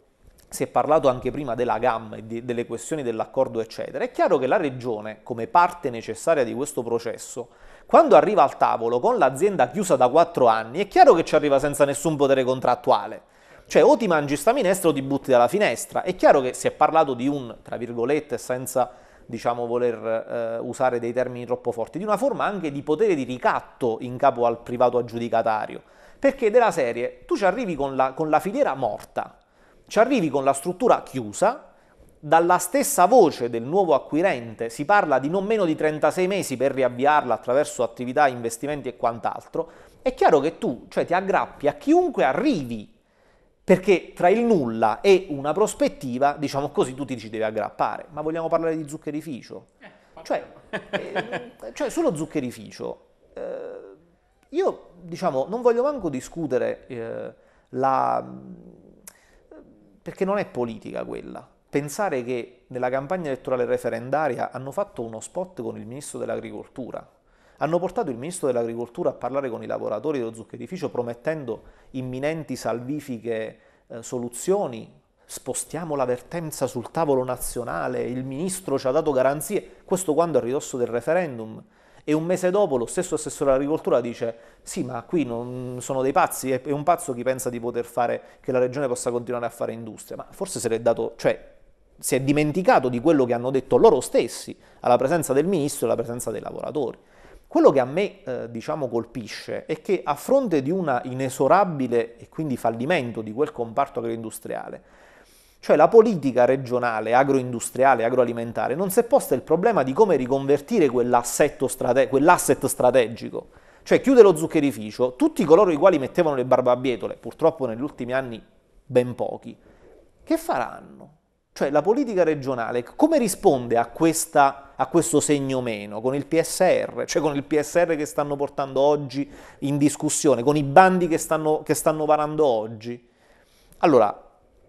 si è parlato anche prima della gamma e delle questioni dell'accordo, eccetera, è chiaro che la regione, come parte necessaria di questo processo, quando arriva al tavolo con l'azienda chiusa da quattro anni, è chiaro che ci arriva senza nessun potere contrattuale cioè o ti mangi sta minestra o ti butti dalla finestra. È chiaro che si è parlato di un, tra virgolette, senza diciamo voler eh, usare dei termini troppo forti, di una forma anche di potere di ricatto in capo al privato aggiudicatario. Perché della serie tu ci arrivi con la, con la filiera morta, ci arrivi con la struttura chiusa, dalla stessa voce del nuovo acquirente si parla di non meno di 36 mesi per riavviarla attraverso attività, investimenti e quant'altro, è chiaro che tu cioè, ti aggrappi a chiunque arrivi perché tra il nulla e una prospettiva, diciamo così, tu ti ci devi aggrappare. Ma vogliamo parlare di zuccherificio? Eh, cioè, eh, cioè, sullo zuccherificio, eh, io diciamo, non voglio manco discutere eh, la... perché non è politica quella. Pensare che nella campagna elettorale referendaria hanno fatto uno spot con il ministro dell'agricoltura, hanno portato il ministro dell'agricoltura a parlare con i lavoratori dello zuccherificio promettendo imminenti salvifiche eh, soluzioni, spostiamo la vertenza sul tavolo nazionale, il ministro ci ha dato garanzie, questo quando è ridosso del referendum. E un mese dopo lo stesso assessore all'agricoltura dice sì ma qui non sono dei pazzi, è un pazzo chi pensa di poter fare, che la regione possa continuare a fare industria, ma forse se l'è dato, cioè si è dimenticato di quello che hanno detto loro stessi alla presenza del ministro e alla presenza dei lavoratori. Quello che a me, eh, diciamo, colpisce è che a fronte di un inesorabile e quindi fallimento di quel comparto agroindustriale, cioè la politica regionale, agroindustriale, agroalimentare, non si è posta il problema di come riconvertire strate- quell'asset strategico. Cioè chiude lo zuccherificio, tutti coloro i quali mettevano le barbabietole, purtroppo negli ultimi anni ben pochi, che faranno? Cioè la politica regionale come risponde a, questa, a, questo segno meno? Con il PSR, cioè con il PSR che stanno portando oggi in discussione, con i bandi che stanno, che stanno varando oggi? Allora,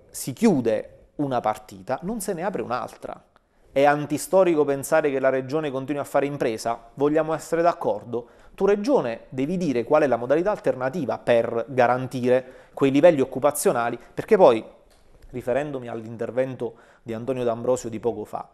si chiude una partita, non se ne apre un'altra. È antistorico pensare che la regione continui a fare impresa? Vogliamo essere d'accordo? Tu regione devi dire qual è la modalità alternativa per garantire quei livelli occupazionali, perché poi riferendomi all'intervento di Antonio D'Ambrosio di poco fa,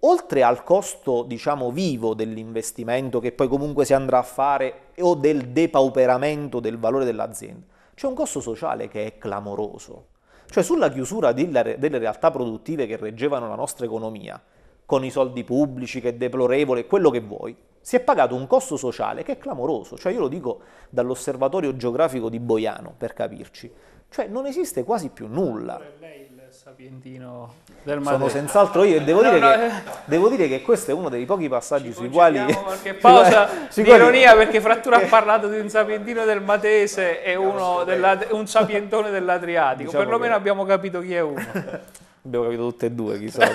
oltre al costo, diciamo, vivo dell'investimento che poi comunque si andrà a fare o del depauperamento del valore dell'azienda, c'è un costo sociale che è clamoroso. Cioè sulla chiusura delle realtà produttive che reggevano la nostra economia, con i soldi pubblici, che è deplorevole, quello che vuoi, si è pagato un costo sociale che è clamoroso. Cioè io lo dico dall'osservatorio geografico di Boiano, per capirci. Cioè non esiste quasi più nulla. Lei sapientino del Madrid. Sono senz'altro io e devo, no, dire no, che, eh. devo, dire che, questo è uno dei pochi passaggi sui quali... qualche pausa di ironia perché Frattura ha parlato di un sapientino del Matese e uno della, un sapientone dell'Adriatico, diciamo perlomeno che... abbiamo capito chi è uno. abbiamo capito tutte e due, chissà,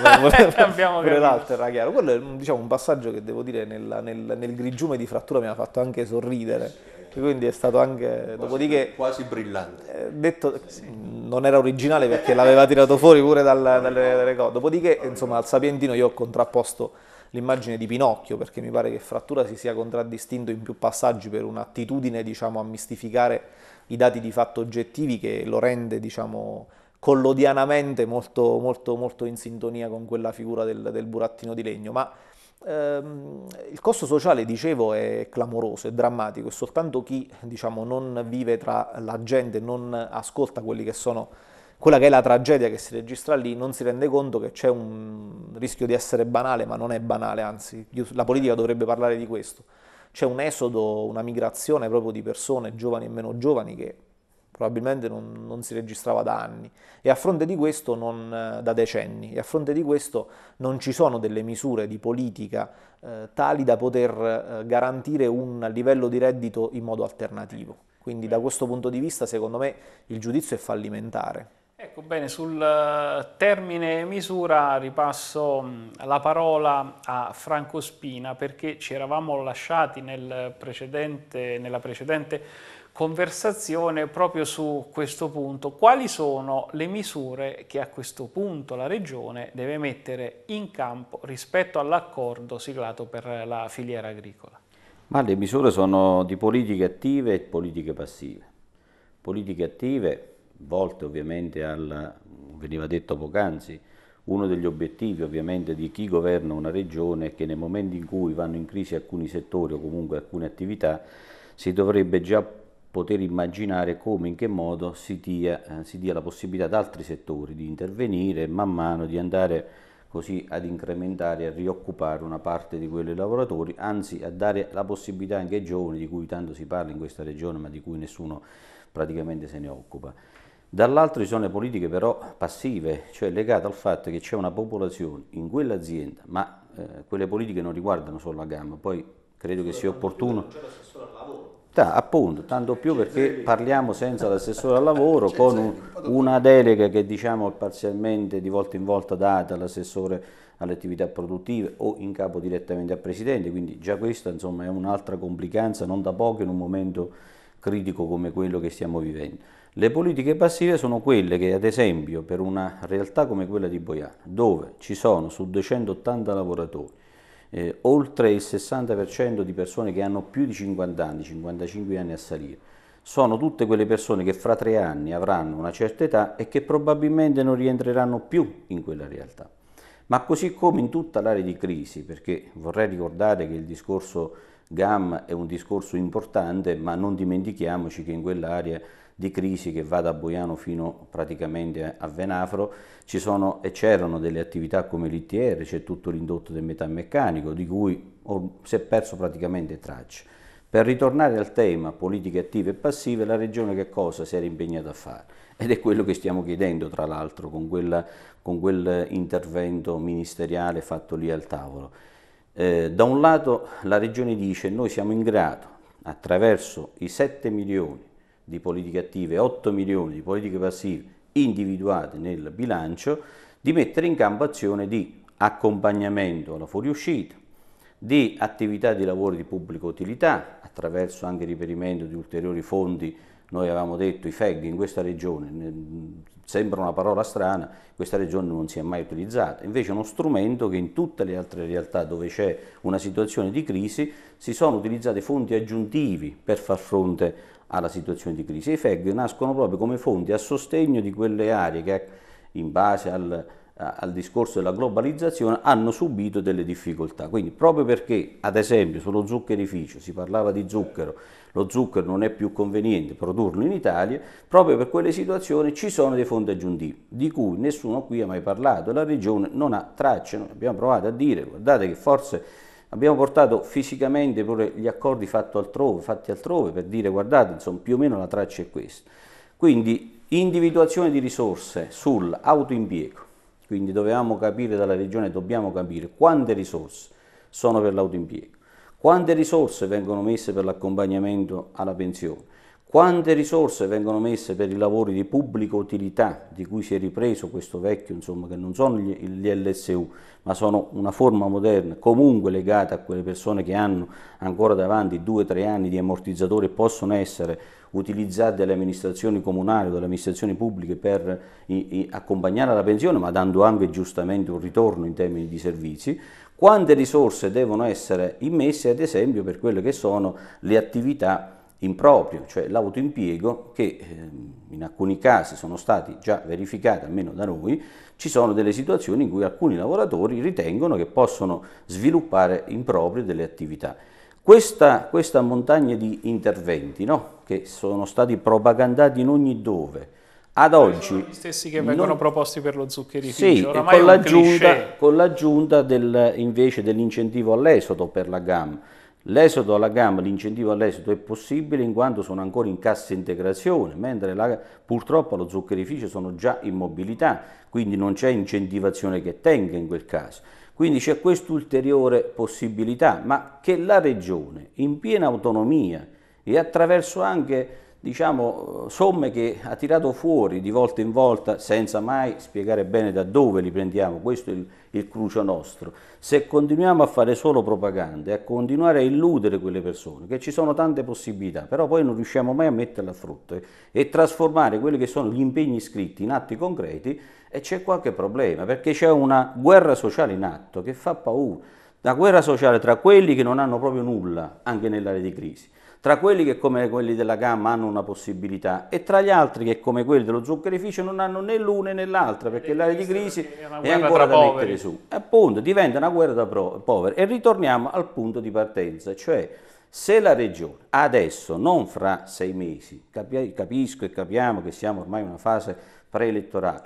abbiamo pure l'altro era chiaro. Quello è diciamo, un passaggio che devo dire nella, nel, nel grigiume di Frattura mi ha fatto anche sorridere quindi è stato anche, dopodiché... Quasi brillante. Eh, detto, sì. non era originale perché l'aveva tirato fuori pure dal, dalle, dalle cose. Dopodiché, insomma, al Sapientino io ho contrapposto l'immagine di Pinocchio, perché mi pare che Frattura si sia contraddistinto in più passaggi per un'attitudine, diciamo, a mistificare i dati di fatto oggettivi che lo rende, diciamo, collodianamente molto, molto, molto in sintonia con quella figura del, del burattino di legno. Ma ehm, il costo sociale, dicevo, è clamoroso, è drammatico e soltanto chi diciamo, non vive tra la gente, non ascolta che sono, quella che è la tragedia che si registra lì, non si rende conto che c'è un rischio di essere banale, ma non è banale, anzi la politica dovrebbe parlare di questo. C'è un esodo, una migrazione proprio di persone, giovani e meno giovani, che probabilmente non, non, si registrava da anni e a fronte di questo non, eh, da decenni e a fronte di questo non ci sono delle misure di politica eh, tali da poter eh, garantire un livello di reddito in modo alternativo. Quindi da questo punto di vista secondo me il giudizio è fallimentare. Ecco bene, sul eh, termine misura ripasso mm, la parola a Franco Spina perché ci eravamo lasciati nel precedente, nella precedente conversazione proprio su questo punto. Quali sono le misure che a questo punto la Regione deve mettere in campo rispetto all'accordo siglato per la filiera agricola? Ma le misure sono di politiche attive e politiche passive. Politiche attive volte ovviamente al, veniva detto poc'anzi, uno degli obiettivi ovviamente di chi governa una regione è che nei momenti in cui vanno in crisi alcuni settori o comunque alcune attività si dovrebbe già poter immaginare come, in che modo si dia, eh, si dia la possibilità ad altri settori di intervenire e man mano di andare così ad incrementare e a rioccupare una parte di quei lavoratori, anzi a dare la possibilità anche ai giovani di cui tanto si parla in questa regione ma di cui nessuno praticamente se ne occupa. Dall'altro ci sono le politiche però passive, cioè legate al fatto che c'è una popolazione in quell'azienda, ma eh, quelle politiche non riguardano solo la gamma, poi credo che sia opportuno... C'è l'assessore al lavoro da, appunto, tanto più perché parliamo senza l'assessore al lavoro, con un, una delega che diciamo parzialmente di volta in volta data all'assessore alle attività produttive o in capo direttamente al Presidente, quindi già questa insomma, è un'altra complicanza non da poco in un momento critico come quello che stiamo vivendo. Le politiche passive sono quelle che ad esempio per una realtà come quella di Boiano, dove ci sono su 280 lavoratori eh, oltre il 60% di persone che hanno più di 50 anni, 55 anni a salire, sono tutte quelle persone che fra tre anni avranno una certa età e che probabilmente non rientreranno più in quella realtà. Ma così come in tutta l'area di crisi, perché vorrei ricordare che il discorso GAM è un discorso importante, ma non dimentichiamoci che in quell'area di crisi che va da Boiano fino praticamente a Venafro, ci sono e c'erano delle attività come l'ITR, c'è tutto l'indotto del metalmeccanico di cui si è perso praticamente tracce. Per ritornare al tema politiche attive e passive, la Regione che cosa si era impegnata a fare? Ed è quello che stiamo chiedendo, tra l'altro, con, quell'intervento quel ministeriale fatto lì al tavolo. Eh, da un lato la Regione dice noi siamo in grado, attraverso i 7 milioni di politiche attive, 8 milioni di politiche passive individuate nel bilancio, di mettere in campo azione di accompagnamento alla fuoriuscita, di attività di lavoro di pubblica utilità, attraverso anche il riperimento di ulteriori fondi, noi avevamo detto i FEG in questa regione, sembra una parola strana, questa regione non si è mai utilizzata, invece è uno strumento che in tutte le altre realtà dove c'è una situazione di crisi si sono utilizzati fondi aggiuntivi per far fronte alla situazione di crisi. I FEG nascono proprio come fondi a sostegno di quelle aree che in base al, al discorso della globalizzazione hanno subito delle difficoltà. Quindi proprio perché ad esempio sullo zuccherificio si parlava di zucchero, lo zucchero non è più conveniente produrlo in Italia, proprio per quelle situazioni ci sono dei fondi aggiuntivi di cui nessuno qui ha mai parlato, la regione non ha tracce, abbiamo provato a dire guardate che forse Abbiamo portato fisicamente pure gli accordi altrove, fatti altrove per dire guardate, insomma, più o meno la traccia è questa. Quindi individuazione di risorse sull'autoimpiego, quindi dovevamo capire dalla regione, dobbiamo capire quante risorse sono per l'autoimpiego, quante risorse vengono messe per l'accompagnamento alla pensione, quante risorse vengono messe per i lavori di pubblica utilità di cui si è ripreso questo vecchio, insomma, che non sono gli, gli LSU, ma sono una forma moderna, comunque legata a quelle persone che hanno ancora davanti due o tre anni di ammortizzatore e possono essere utilizzate dalle amministrazioni comunali o dalle amministrazioni pubbliche per i, i, accompagnare la pensione, ma dando anche giustamente un ritorno in termini di servizi, quante risorse devono essere immesse ad esempio per quelle che sono le attività improprio, cioè l'autoimpiego, che ehm, in alcuni casi sono stati già verificati, almeno da noi, ci sono delle situazioni in cui alcuni lavoratori ritengono che possono sviluppare in proprio delle attività. Questa, questa montagna di interventi no? che sono stati propagandati in ogni dove, ad oggi... Sono Gli stessi che vengono non... proposti per lo zuccherificio. Sì, con l'aggiunta, invece dell'incentivo all'esodo per la GAM, L'esodo alla gamba, l'incentivo all'esodo è possibile in quanto sono ancora in cassa integrazione, mentre la, purtroppo lo zuccherificio sono già in mobilità, quindi non c'è incentivazione che tenga in quel caso. Quindi c'è quest'ulteriore possibilità, ma che la Regione, in piena autonomia e attraverso anche diciamo, eh, somme che ha tirato fuori di volta in volta senza mai spiegare bene da dove li prendiamo, questo è il, il crucio nostro. Se continuiamo a fare solo propaganda e a continuare a illudere quelle persone, che ci sono tante possibilità, però poi non riusciamo mai a metterle a frutto eh, e trasformare quelli che sono gli impegni scritti in atti concreti, e c'è qualche problema, perché c'è una guerra sociale in atto che fa paura. una guerra sociale tra quelli che non hanno proprio nulla, anche nell'area di crisi, tra quelli che come quelli della gamma hanno una possibilità e tra gli altri che come quelli dello zuccherificio non hanno né l'una né l'altra perché eh, l'area di eh, crisi eh, è, è ancora da poveri. mettere su. Appunto diventa una guerra da poveri e ritorniamo al punto di partenza, cioè se la regione adesso, non fra sei mesi, capisco e capiamo che siamo ormai in una fase preelettorale,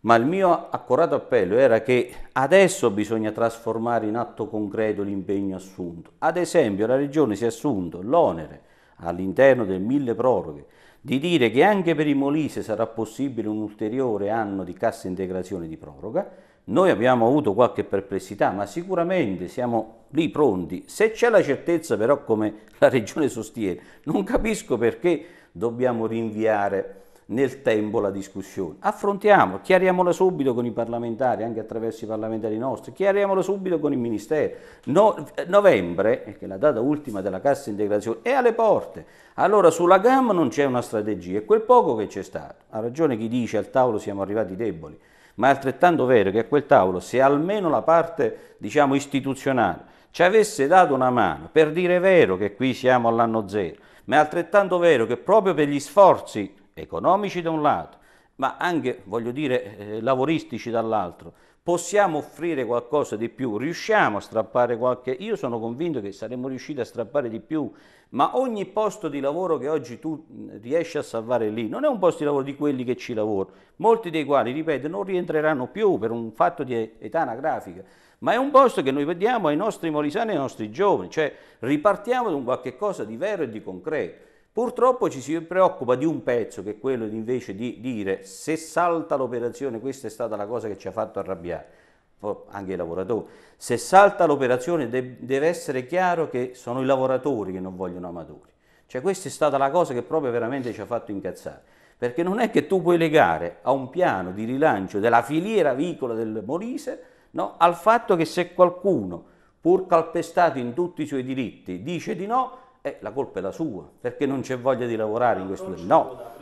ma il mio accorato appello era che adesso bisogna trasformare in atto concreto l'impegno assunto. Ad esempio la Regione si è assunto l'onere all'interno del mille proroghe di dire che anche per il Molise sarà possibile un ulteriore anno di cassa integrazione di proroga. Noi abbiamo avuto qualche perplessità, ma sicuramente siamo lì pronti. Se c'è la certezza però come la Regione sostiene, non capisco perché dobbiamo rinviare nel tempo la discussione. Affrontiamola, chiariamola subito con i parlamentari, anche attraverso i parlamentari nostri, chiariamola subito con il Ministero. No, eh, novembre, eh, che è la data ultima della cassa integrazione, è alle porte. Allora sulla gamma non c'è una strategia, è quel poco che c'è stato. Ha ragione chi dice al tavolo siamo arrivati deboli, ma è altrettanto vero che a quel tavolo se almeno la parte diciamo, istituzionale ci avesse dato una mano per dire vero che qui siamo all'anno zero, ma è altrettanto vero che proprio per gli sforzi economici da un lato, ma anche, voglio dire, eh, lavoristici dall'altro. Possiamo offrire qualcosa di più, riusciamo a strappare qualche... Io sono convinto che saremmo riusciti a strappare di più, ma ogni posto di lavoro che oggi tu riesci a salvare lì non è un posto di lavoro di quelli che ci lavorano, molti dei quali, ripeto, non rientreranno più per un fatto di età anagrafica, ma è un posto che noi vediamo ai nostri morisani e ai nostri giovani, cioè ripartiamo da un qualche cosa di vero e di concreto. Purtroppo ci si preoccupa di un pezzo che è quello invece di dire se salta l'operazione, questa è stata la cosa che ci ha fatto arrabbiare, anche i lavoratori, se salta l'operazione deve essere chiaro che sono i lavoratori che non vogliono amatori. Cioè questa è stata la cosa che proprio veramente ci ha fatto incazzare, perché non è che tu puoi legare a un piano di rilancio della filiera avicola del Molise no, al fatto che se qualcuno, pur calpestato in tutti i suoi diritti, dice di no, eh, la colpa è la sua, perché non c'è voglia di lavorare in questo... No,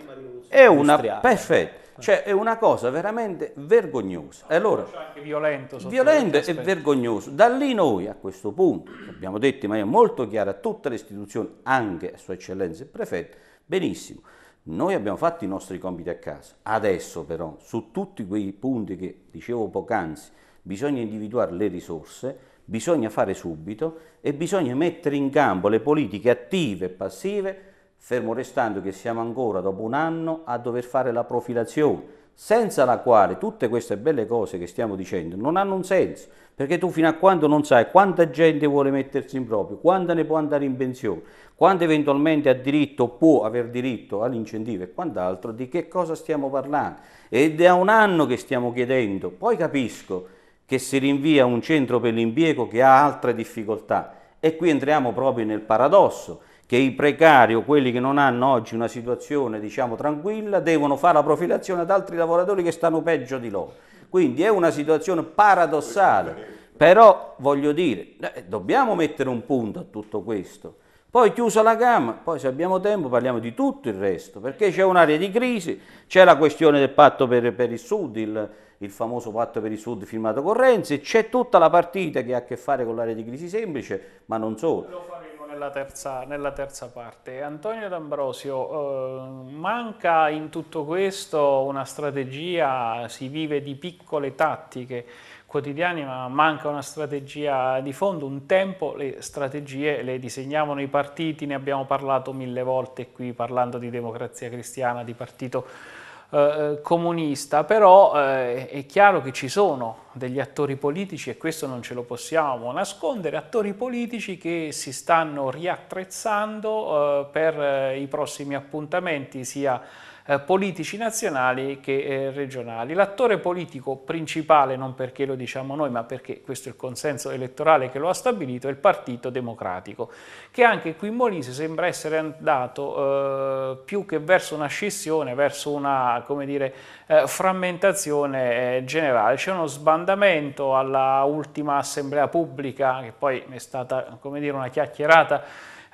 è una... Perfetto. Eh. Cioè è una cosa veramente vergognosa. E allora, violento. Violento e vergognoso. Da lì noi a questo punto, abbiamo detto in maniera molto chiara a tutte le istituzioni, anche a Sua Eccellenza il Prefetto, benissimo, noi abbiamo fatto i nostri compiti a casa. Adesso però, su tutti quei punti che dicevo poc'anzi, bisogna individuare le risorse, bisogna fare subito e bisogna mettere in campo le politiche attive e passive, fermo restando che siamo ancora dopo un anno a dover fare la profilazione, senza la quale tutte queste belle cose che stiamo dicendo non hanno un senso, perché tu fino a quando non sai quanta gente vuole mettersi in proprio, quanta ne può andare in pensione, quanta eventualmente ha diritto o può aver diritto all'incentivo e quant'altro, di che cosa stiamo parlando? Ed è un anno che stiamo chiedendo, poi capisco che si rinvia a un centro per l'impiego che ha altre difficoltà. E qui entriamo proprio nel paradosso che i precari o quelli che non hanno oggi una situazione diciamo tranquilla devono fare la profilazione ad altri lavoratori che stanno peggio di loro. Quindi è una situazione paradossale, però voglio dire, eh, dobbiamo mettere un punto a tutto questo. Poi chiusa la gamma, poi se abbiamo tempo parliamo di tutto il resto, perché c'è un'area di crisi, c'è la questione del patto per, per il Sud, il, il, famoso patto per il Sud firmato con Renzi, c'è tutta la partita che ha a che fare con l'area di crisi semplice, ma non solo. Lo faremo nella terza, nella terza parte. Antonio D'Ambrosio, eh, manca in tutto questo una strategia, si vive di piccole tattiche, quotidiani, ma manca una strategia di fondo. Un tempo le strategie le disegnavano i partiti, ne abbiamo parlato mille volte qui parlando di democrazia cristiana, di partito eh, eh, comunista, però eh, è chiaro che ci sono degli attori politici e questo non ce lo possiamo nascondere, attori politici che si stanno riattrezzando eh, per eh, i prossimi appuntamenti sia eh, politici nazionali che eh, regionali. L'attore politico principale, non perché lo diciamo noi, ma perché questo è il consenso elettorale che lo ha stabilito, è il Partito Democratico, che anche qui in Molise sembra essere andato eh, più che verso una scissione, verso una dire, eh, frammentazione generale. C'è uno sbandamento alla ultima assemblea pubblica, che poi è stata dire, una chiacchierata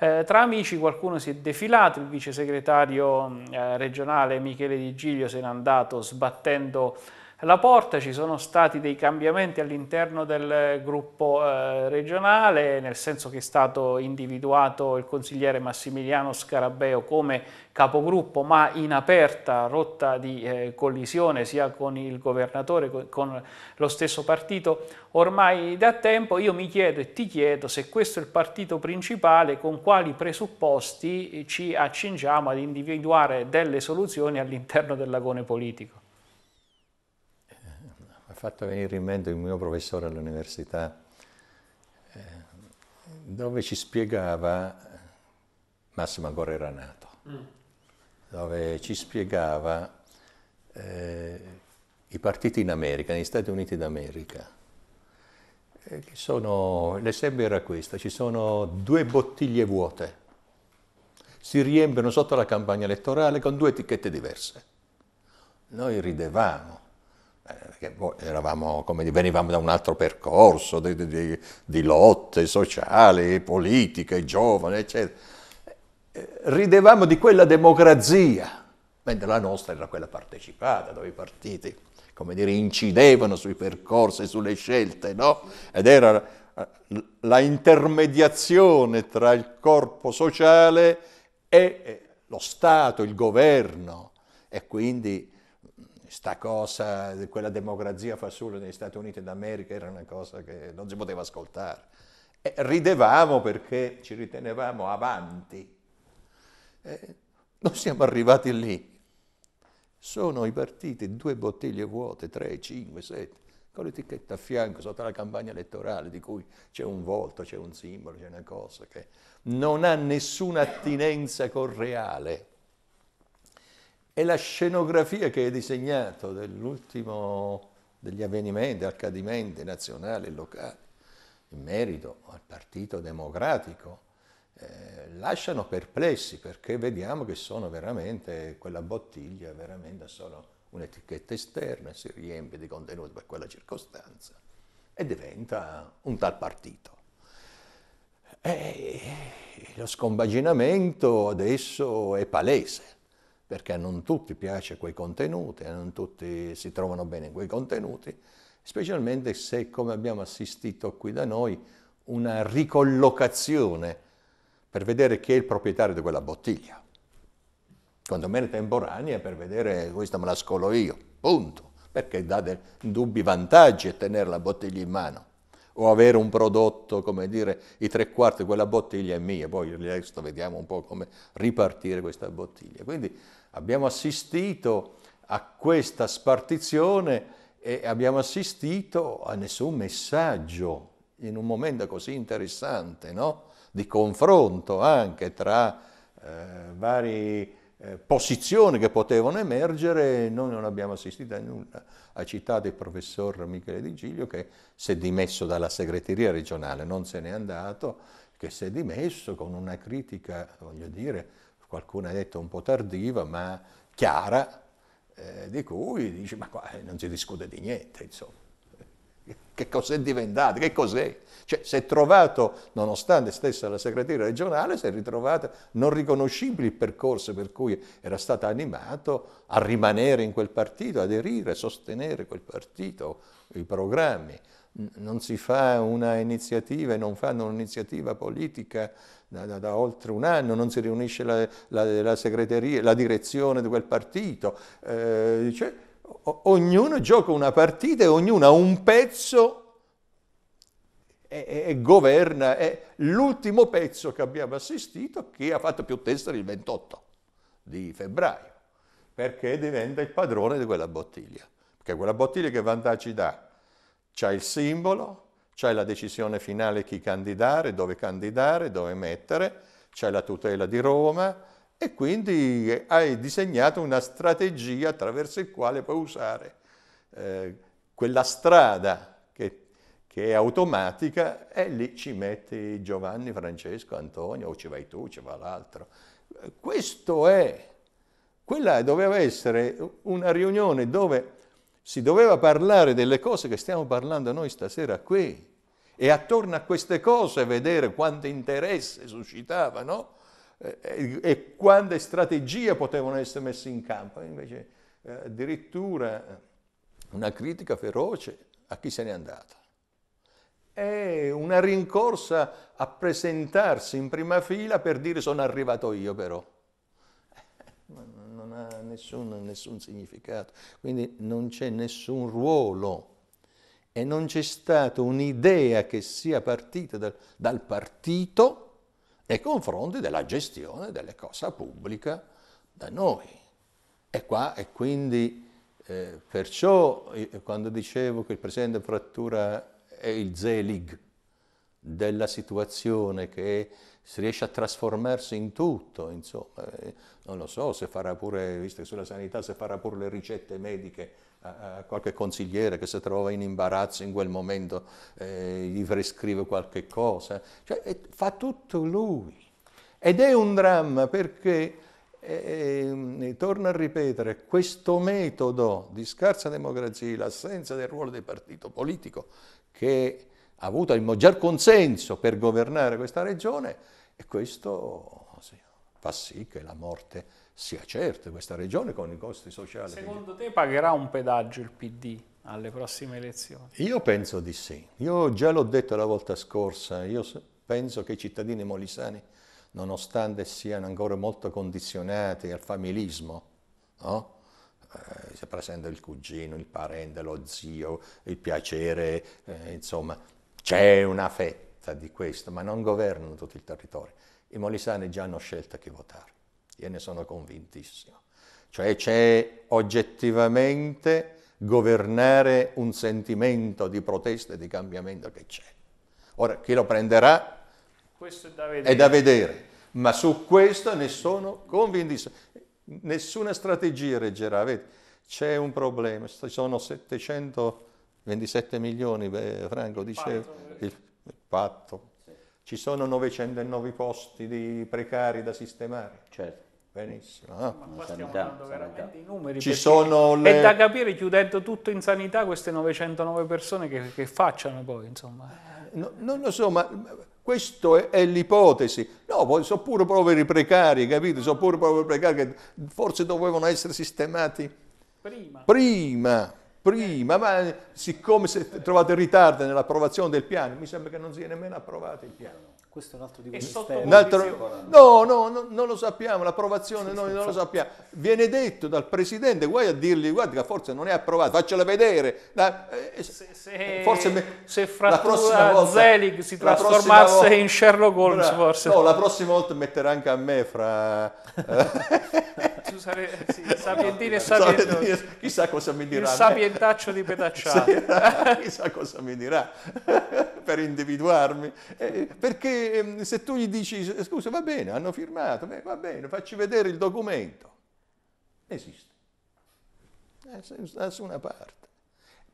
eh, tra amici qualcuno si è defilato, il vice segretario mm, eh, regionale Michele Di Giglio se n'è andato sbattendo la porta, ci sono stati dei cambiamenti all'interno del eh, gruppo eh, regionale, nel senso che è stato individuato il consigliere Massimiliano Scarabeo come capogruppo, ma in aperta rotta di eh, collisione sia con il governatore che con lo stesso partito ormai da tempo. Io mi chiedo e ti chiedo se questo è il partito principale, con quali presupposti ci accingiamo ad individuare delle soluzioni all'interno del lagone politico fatto venire in mente il mio professore all'università, eh, dove ci spiegava, Massimo ancora era nato, mm. dove ci spiegava eh, i partiti in America, negli Stati Uniti d'America. Eh, sono, l'esempio era questo, ci sono due bottiglie vuote, si riempiono sotto la campagna elettorale con due etichette diverse. Noi ridevamo, perché eh, eravamo, dire, venivamo da un altro percorso di, di, di lotte sociali, politiche, giovani, eccetera. Eh, ridevamo di quella democrazia, mentre la nostra era quella partecipata, dove i partiti, come dire, incidevano sui percorsi, sulle scelte, no? Ed era eh, la intermediazione tra il corpo sociale e lo Stato, il governo, e quindi sta cosa, quella democrazia fasullo negli Stati Uniti d'America era una cosa che non si poteva ascoltare. E ridevamo perché ci ritenevamo avanti. E non siamo arrivati lì. Sono i partiti due bottiglie vuote, tre, cinque, sette, con l'etichetta a fianco, sotto la campagna elettorale, di cui c'è un volto, c'è un simbolo, c'è una cosa che non ha nessuna attinenza col reale. E la scenografia che hai disegnato dell'ultimo degli avvenimenti, accadimenti nazionali e locali, in merito al Partito Democratico, eh, lasciano perplessi perché vediamo che sono veramente, quella bottiglia veramente solo un'etichetta esterna, si riempie di contenuti per quella circostanza e diventa un tal partito. E eh, lo scombaginamento adesso è palese perché a non tutti piace quei contenuti, a eh, non tutti si trovano bene in quei contenuti, specialmente se, come abbiamo assistito qui da noi, una ricollocazione per vedere chi è il proprietario di quella bottiglia. Quando me temporanea per vedere questa me la scolo io, punto, perché dà dei dubbi vantaggi a tenere la bottiglia in mano o avere un prodotto, come dire, i tre quarti di quella bottiglia è mia, poi il resto vediamo un po' come ripartire questa bottiglia. Quindi Abbiamo assistito a questa spartizione e abbiamo assistito a nessun messaggio in un momento così interessante, no? di confronto anche tra eh, varie eh, posizioni che potevano emergere, noi non abbiamo assistito a nulla. Ha citato il professor Michele Di Giglio che si è dimesso dalla segreteria regionale, non se n'è andato, che si è dimesso con una critica, voglio dire, qualcuno ha detto un po' tardiva, ma chiara, eh, di cui dice ma qua eh, non si discute di niente, insomma. Che cos'è diventato? Che cos'è? Cioè, si è trovato, nonostante stessa la segreteria regionale, si è ritrovato non riconoscibile il percorso per cui era stato animato a rimanere in quel partito, aderire, sostenere quel partito, i programmi non si fa una iniziativa e non fanno un'iniziativa politica da, da, da, oltre un anno, non si riunisce la, la, la segreteria, la direzione di quel partito. Eh, cioè, o, ognuno gioca una partita e ognuno ha un pezzo e, e, e governa. È l'ultimo pezzo che abbiamo assistito che ha fatto più testa il 28 di febbraio, perché diventa il padrone di quella bottiglia. Perché quella bottiglia che vantaggi dà? C'è il simbolo, c'è la decisione finale chi candidare, dove candidare, dove mettere, c'è la tutela di Roma e quindi hai disegnato una strategia attraverso il quale puoi usare eh, quella strada che, che, è automatica e lì ci metti Giovanni, Francesco, Antonio, o ci vai tu, ci va l'altro. Questo è, quella doveva essere una riunione dove si doveva parlare delle cose che stiamo parlando noi stasera qui e attorno a queste cose vedere quanto interesse suscitavano e, e quante strategie potevano essere messe in campo. Invece eh, addirittura eh, una critica feroce a chi se n'è andata. È una rincorsa a presentarsi in prima fila per dire sono arrivato io però. Eh, nessun, nessun significato, quindi non c'è nessun ruolo e non c'è stata un'idea che sia partita dal, dal partito nei confronti della gestione delle cose pubbliche da noi. E, qua, e quindi eh, perciò eh, quando dicevo che il Presidente Frattura è il Zelig della situazione che è si riesce a trasformarsi in tutto, insomma, eh, non lo so se farà pure, visto che sulla sanità, se farà pure le ricette mediche a, a qualche consigliere che si trova in imbarazzo in quel momento, eh, gli prescrive qualche cosa, cioè, fa tutto lui. Ed è un dramma perché, eh, torno a ripetere, questo metodo di scarsa democrazia, l'assenza del ruolo del partito politico che ha avuto il maggior consenso per governare questa regione e questo sì, fa sì che la morte sia certa questa regione con i costi sociali. Secondo te pagherà un pedaggio il PD alle prossime elezioni? Io penso di sì. Io già l'ho detto la volta scorsa, io penso che i cittadini molisani, nonostante siano ancora molto condizionati al familismo, no? eh, se presenta il cugino, il parente, lo zio, il piacere, eh, insomma, c'è una fetta di questo, ma non governano tutto il territorio. I molisani già hanno scelto chi votare, io ne sono convintissimo. Cioè c'è oggettivamente governare un sentimento di protesta e di cambiamento che c'è. Ora, chi lo prenderà è da, è da vedere, ma su questo ne sono convintissimo. Nessuna strategia reggerà, C'è un problema, ci sono 700 27 milioni, beh, Franco diceva, il, eh. il patto. Sì. Ci sono 909 posti di precari da sistemare. Certo. Benissimo. Ah. Ma eh. sanità, sanità. i numeri. Ci sono le... È da capire, chiudendo tutto in sanità, queste 909 persone che, che facciano poi, insomma. Eh, no, non lo so, ma questa è, è l'ipotesi. No, sono pure poveri precari, capito? Sono pure poveri precari che forse dovevano essere sistemati prima. prima prima, ma siccome se trovate ritardo nell'approvazione del piano, mi sembra che non sia nemmeno approvato il piano. Questo è un altro di quei misteri. Altro... No, no, no, non lo sappiamo, l'approvazione sì, noi non lo sappiamo. Viene detto dal Presidente, guai a dirgli, guarda che forse non è approvato, faccela vedere. La, eh, eh, se, se, eh, forse me... se frattura Zelig si trasformasse volta... in Sherlock Holmes Bra- forse. No, la prossima volta metterà anche a me fra... Sì, sapientino e sapientino. Chissà cosa mi dirà. Il sapientaccio di petacciato chissà cosa mi dirà per individuarmi. Eh, perché Ehm, se tu gli dici scusa va bene, hanno firmato, beh, va bene, facci vedere il documento. Esiste. Da nessuna parte.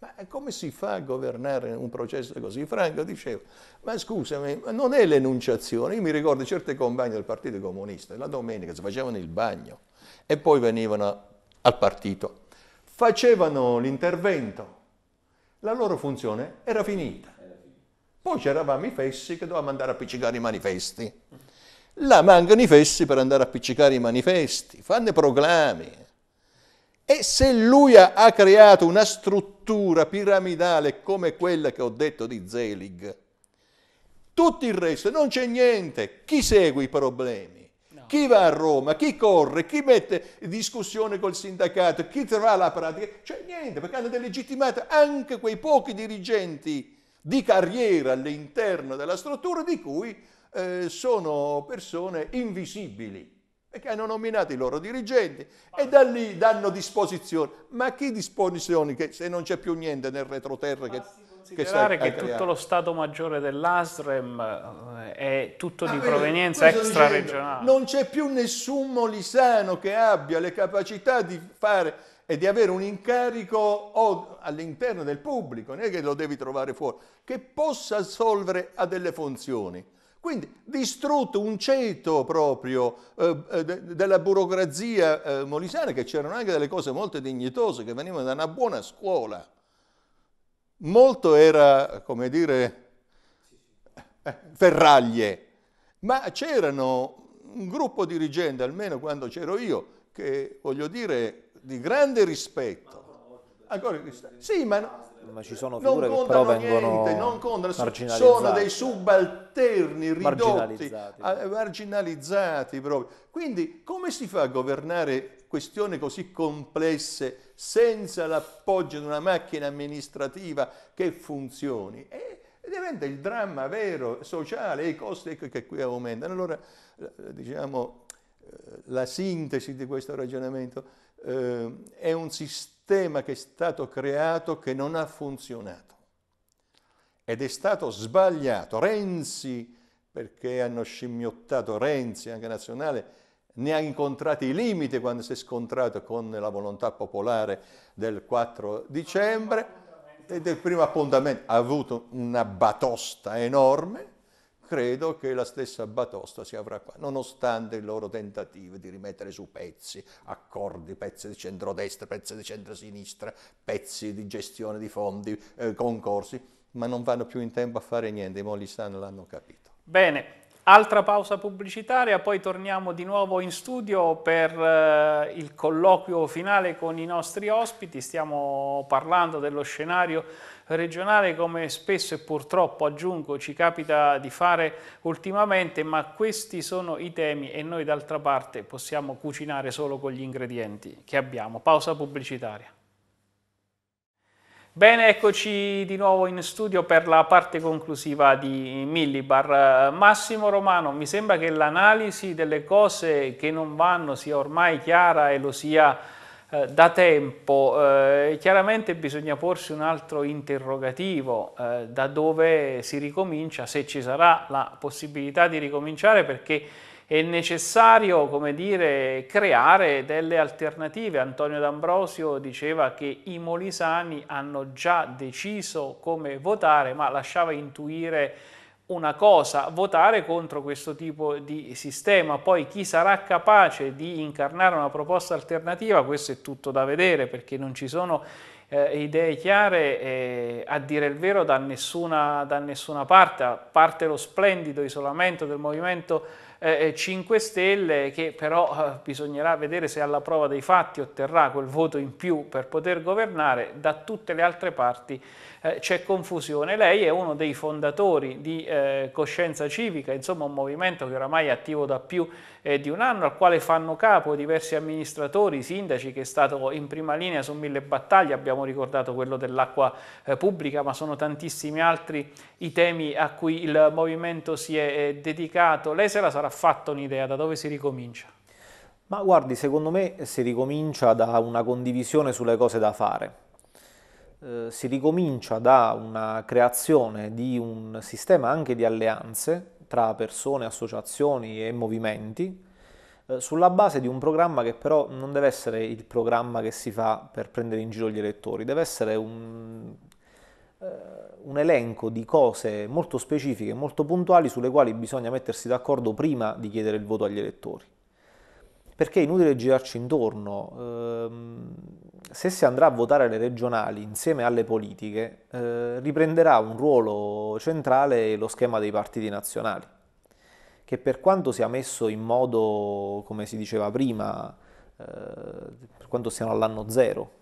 Ma come si fa a governare un processo così? Franco diceva, ma scusami, ma non è l'enunciazione. Io mi ricordo certe compagne del Partito Comunista, la domenica si facevano il bagno e poi venivano al partito, facevano l'intervento, la loro funzione era finita. Poi c'eravamo i fessi che dovevamo andare a appiccicare i manifesti. La mancano i fessi per andare a appiccicare i manifesti, fanno i proclami. E se lui ha creato una struttura piramidale come quella che ho detto di Zelig, tutto il resto non c'è niente. Chi segue i problemi? No. Chi va a Roma? Chi corre? Chi mette discussione col sindacato? Chi trova la pratica? C'è cioè, niente, perché hanno delegittimato anche quei pochi dirigenti di carriera all'interno della struttura di cui eh, sono persone invisibili e che hanno nominato i loro dirigenti e da lì danno disposizioni. Ma che disposizioni che se non c'è più niente nel retroterra che considerare che, che tutto lo Stato Maggiore dell'ASREM eh, è tutto di provenienza extra-regionale. Non c'è più nessun molisano che abbia le capacità di fare e di avere un incarico all'interno del pubblico, non è che lo devi trovare fuori, che possa assolvere a delle funzioni. Quindi distrutto un ceto proprio eh, eh, de, della burocrazia eh, molisana, che c'erano anche delle cose molto dignitose, che venivano da una buona scuola. Molto era, come dire, eh, ferraglie, ma c'erano un gruppo dirigente, almeno quando c'ero io, che voglio dire di grande rispetto. Ancora, sì, ma, no, ma ci sono figure che vengono niente, non contano, sono dei subalterni ridotti, marginalizzati. marginalizzati proprio. Quindi come si fa a governare questioni così complesse senza l'appoggio di una macchina amministrativa che funzioni? E, diventa il dramma vero, sociale, i costi che qui aumentano. Allora, diciamo, eh, la sintesi di questo ragionamento eh, è un sistema che è stato creato che non ha funzionato ed è stato sbagliato. Renzi, perché hanno scimmiottato Renzi, anche nazionale, ne ha incontrati i limiti quando si è scontrato con la volontà popolare del 4 dicembre e del primo appuntamento ha avuto una batosta enorme credo che la stessa Batosta si avrà qua, nonostante i loro tentativi di rimettere su pezzi, accordi, pezzi di centrodestra, pezzi di centrosinistra, pezzi di gestione di fondi, eh, concorsi, ma non vanno più in tempo a fare niente, i molli stanno l'hanno capito. Bene, Altra pausa pubblicitaria, poi torniamo di nuovo in studio per eh, il colloquio finale con i nostri ospiti. Stiamo parlando dello scenario regionale come spesso e purtroppo, aggiungo, ci capita di fare ultimamente, ma questi sono i temi e noi d'altra parte possiamo cucinare solo con gli ingredienti che abbiamo. Pausa pubblicitaria. Bene, eccoci di nuovo in studio per la parte conclusiva di Millibar. Eh, Massimo Romano, mi sembra che l'analisi delle cose che non vanno sia ormai chiara e lo sia eh, da tempo. Eh, chiaramente bisogna porsi un altro interrogativo, eh, da dove si ricomincia, se ci sarà la possibilità di ricominciare, perché è necessario, come dire, creare delle alternative. Antonio D'Ambrosio diceva che i molisani hanno già deciso come votare, ma lasciava intuire una cosa, votare contro questo tipo di sistema, poi chi sarà capace di incarnare una proposta alternativa, questo è tutto da vedere perché non ci sono eh, idee chiare eh, a dire il vero da nessuna, da nessuna parte, a parte lo splendido isolamento del movimento eh, 5 eh, Stelle che però eh, bisognerà vedere se alla prova dei fatti otterrà quel voto in più per poter governare, da tutte le altre parti eh, c'è confusione. Lei è uno dei fondatori di eh, Coscienza Civica, insomma un movimento che oramai è attivo da più eh, di un anno, al quale fanno capo diversi amministratori, sindaci, che è stato in prima linea su mille battaglie, abbiamo ricordato quello dell'acqua eh, pubblica, ma sono tantissimi altri i temi a cui il movimento si è eh, dedicato. Lei se la sarà fatta un'idea, da dove si ricomincia? Ma guardi, secondo me si ricomincia da una condivisione sulle cose da fare eh, si ricomincia da una creazione di un sistema anche di alleanze tra persone, associazioni e movimenti, eh, sulla base di un programma che però non deve essere il programma che si fa per prendere in giro gli elettori, deve essere un, eh, un elenco di cose molto specifiche, molto puntuali sulle quali bisogna mettersi d'accordo prima di chiedere il voto agli elettori perché è inutile girarci intorno. Ehm, se si andrà a votare alle regionali insieme alle politiche, eh, riprenderà un ruolo centrale lo schema dei partiti nazionali, che per quanto sia messo in modo, come si diceva prima, eh, per quanto siano all'anno zero,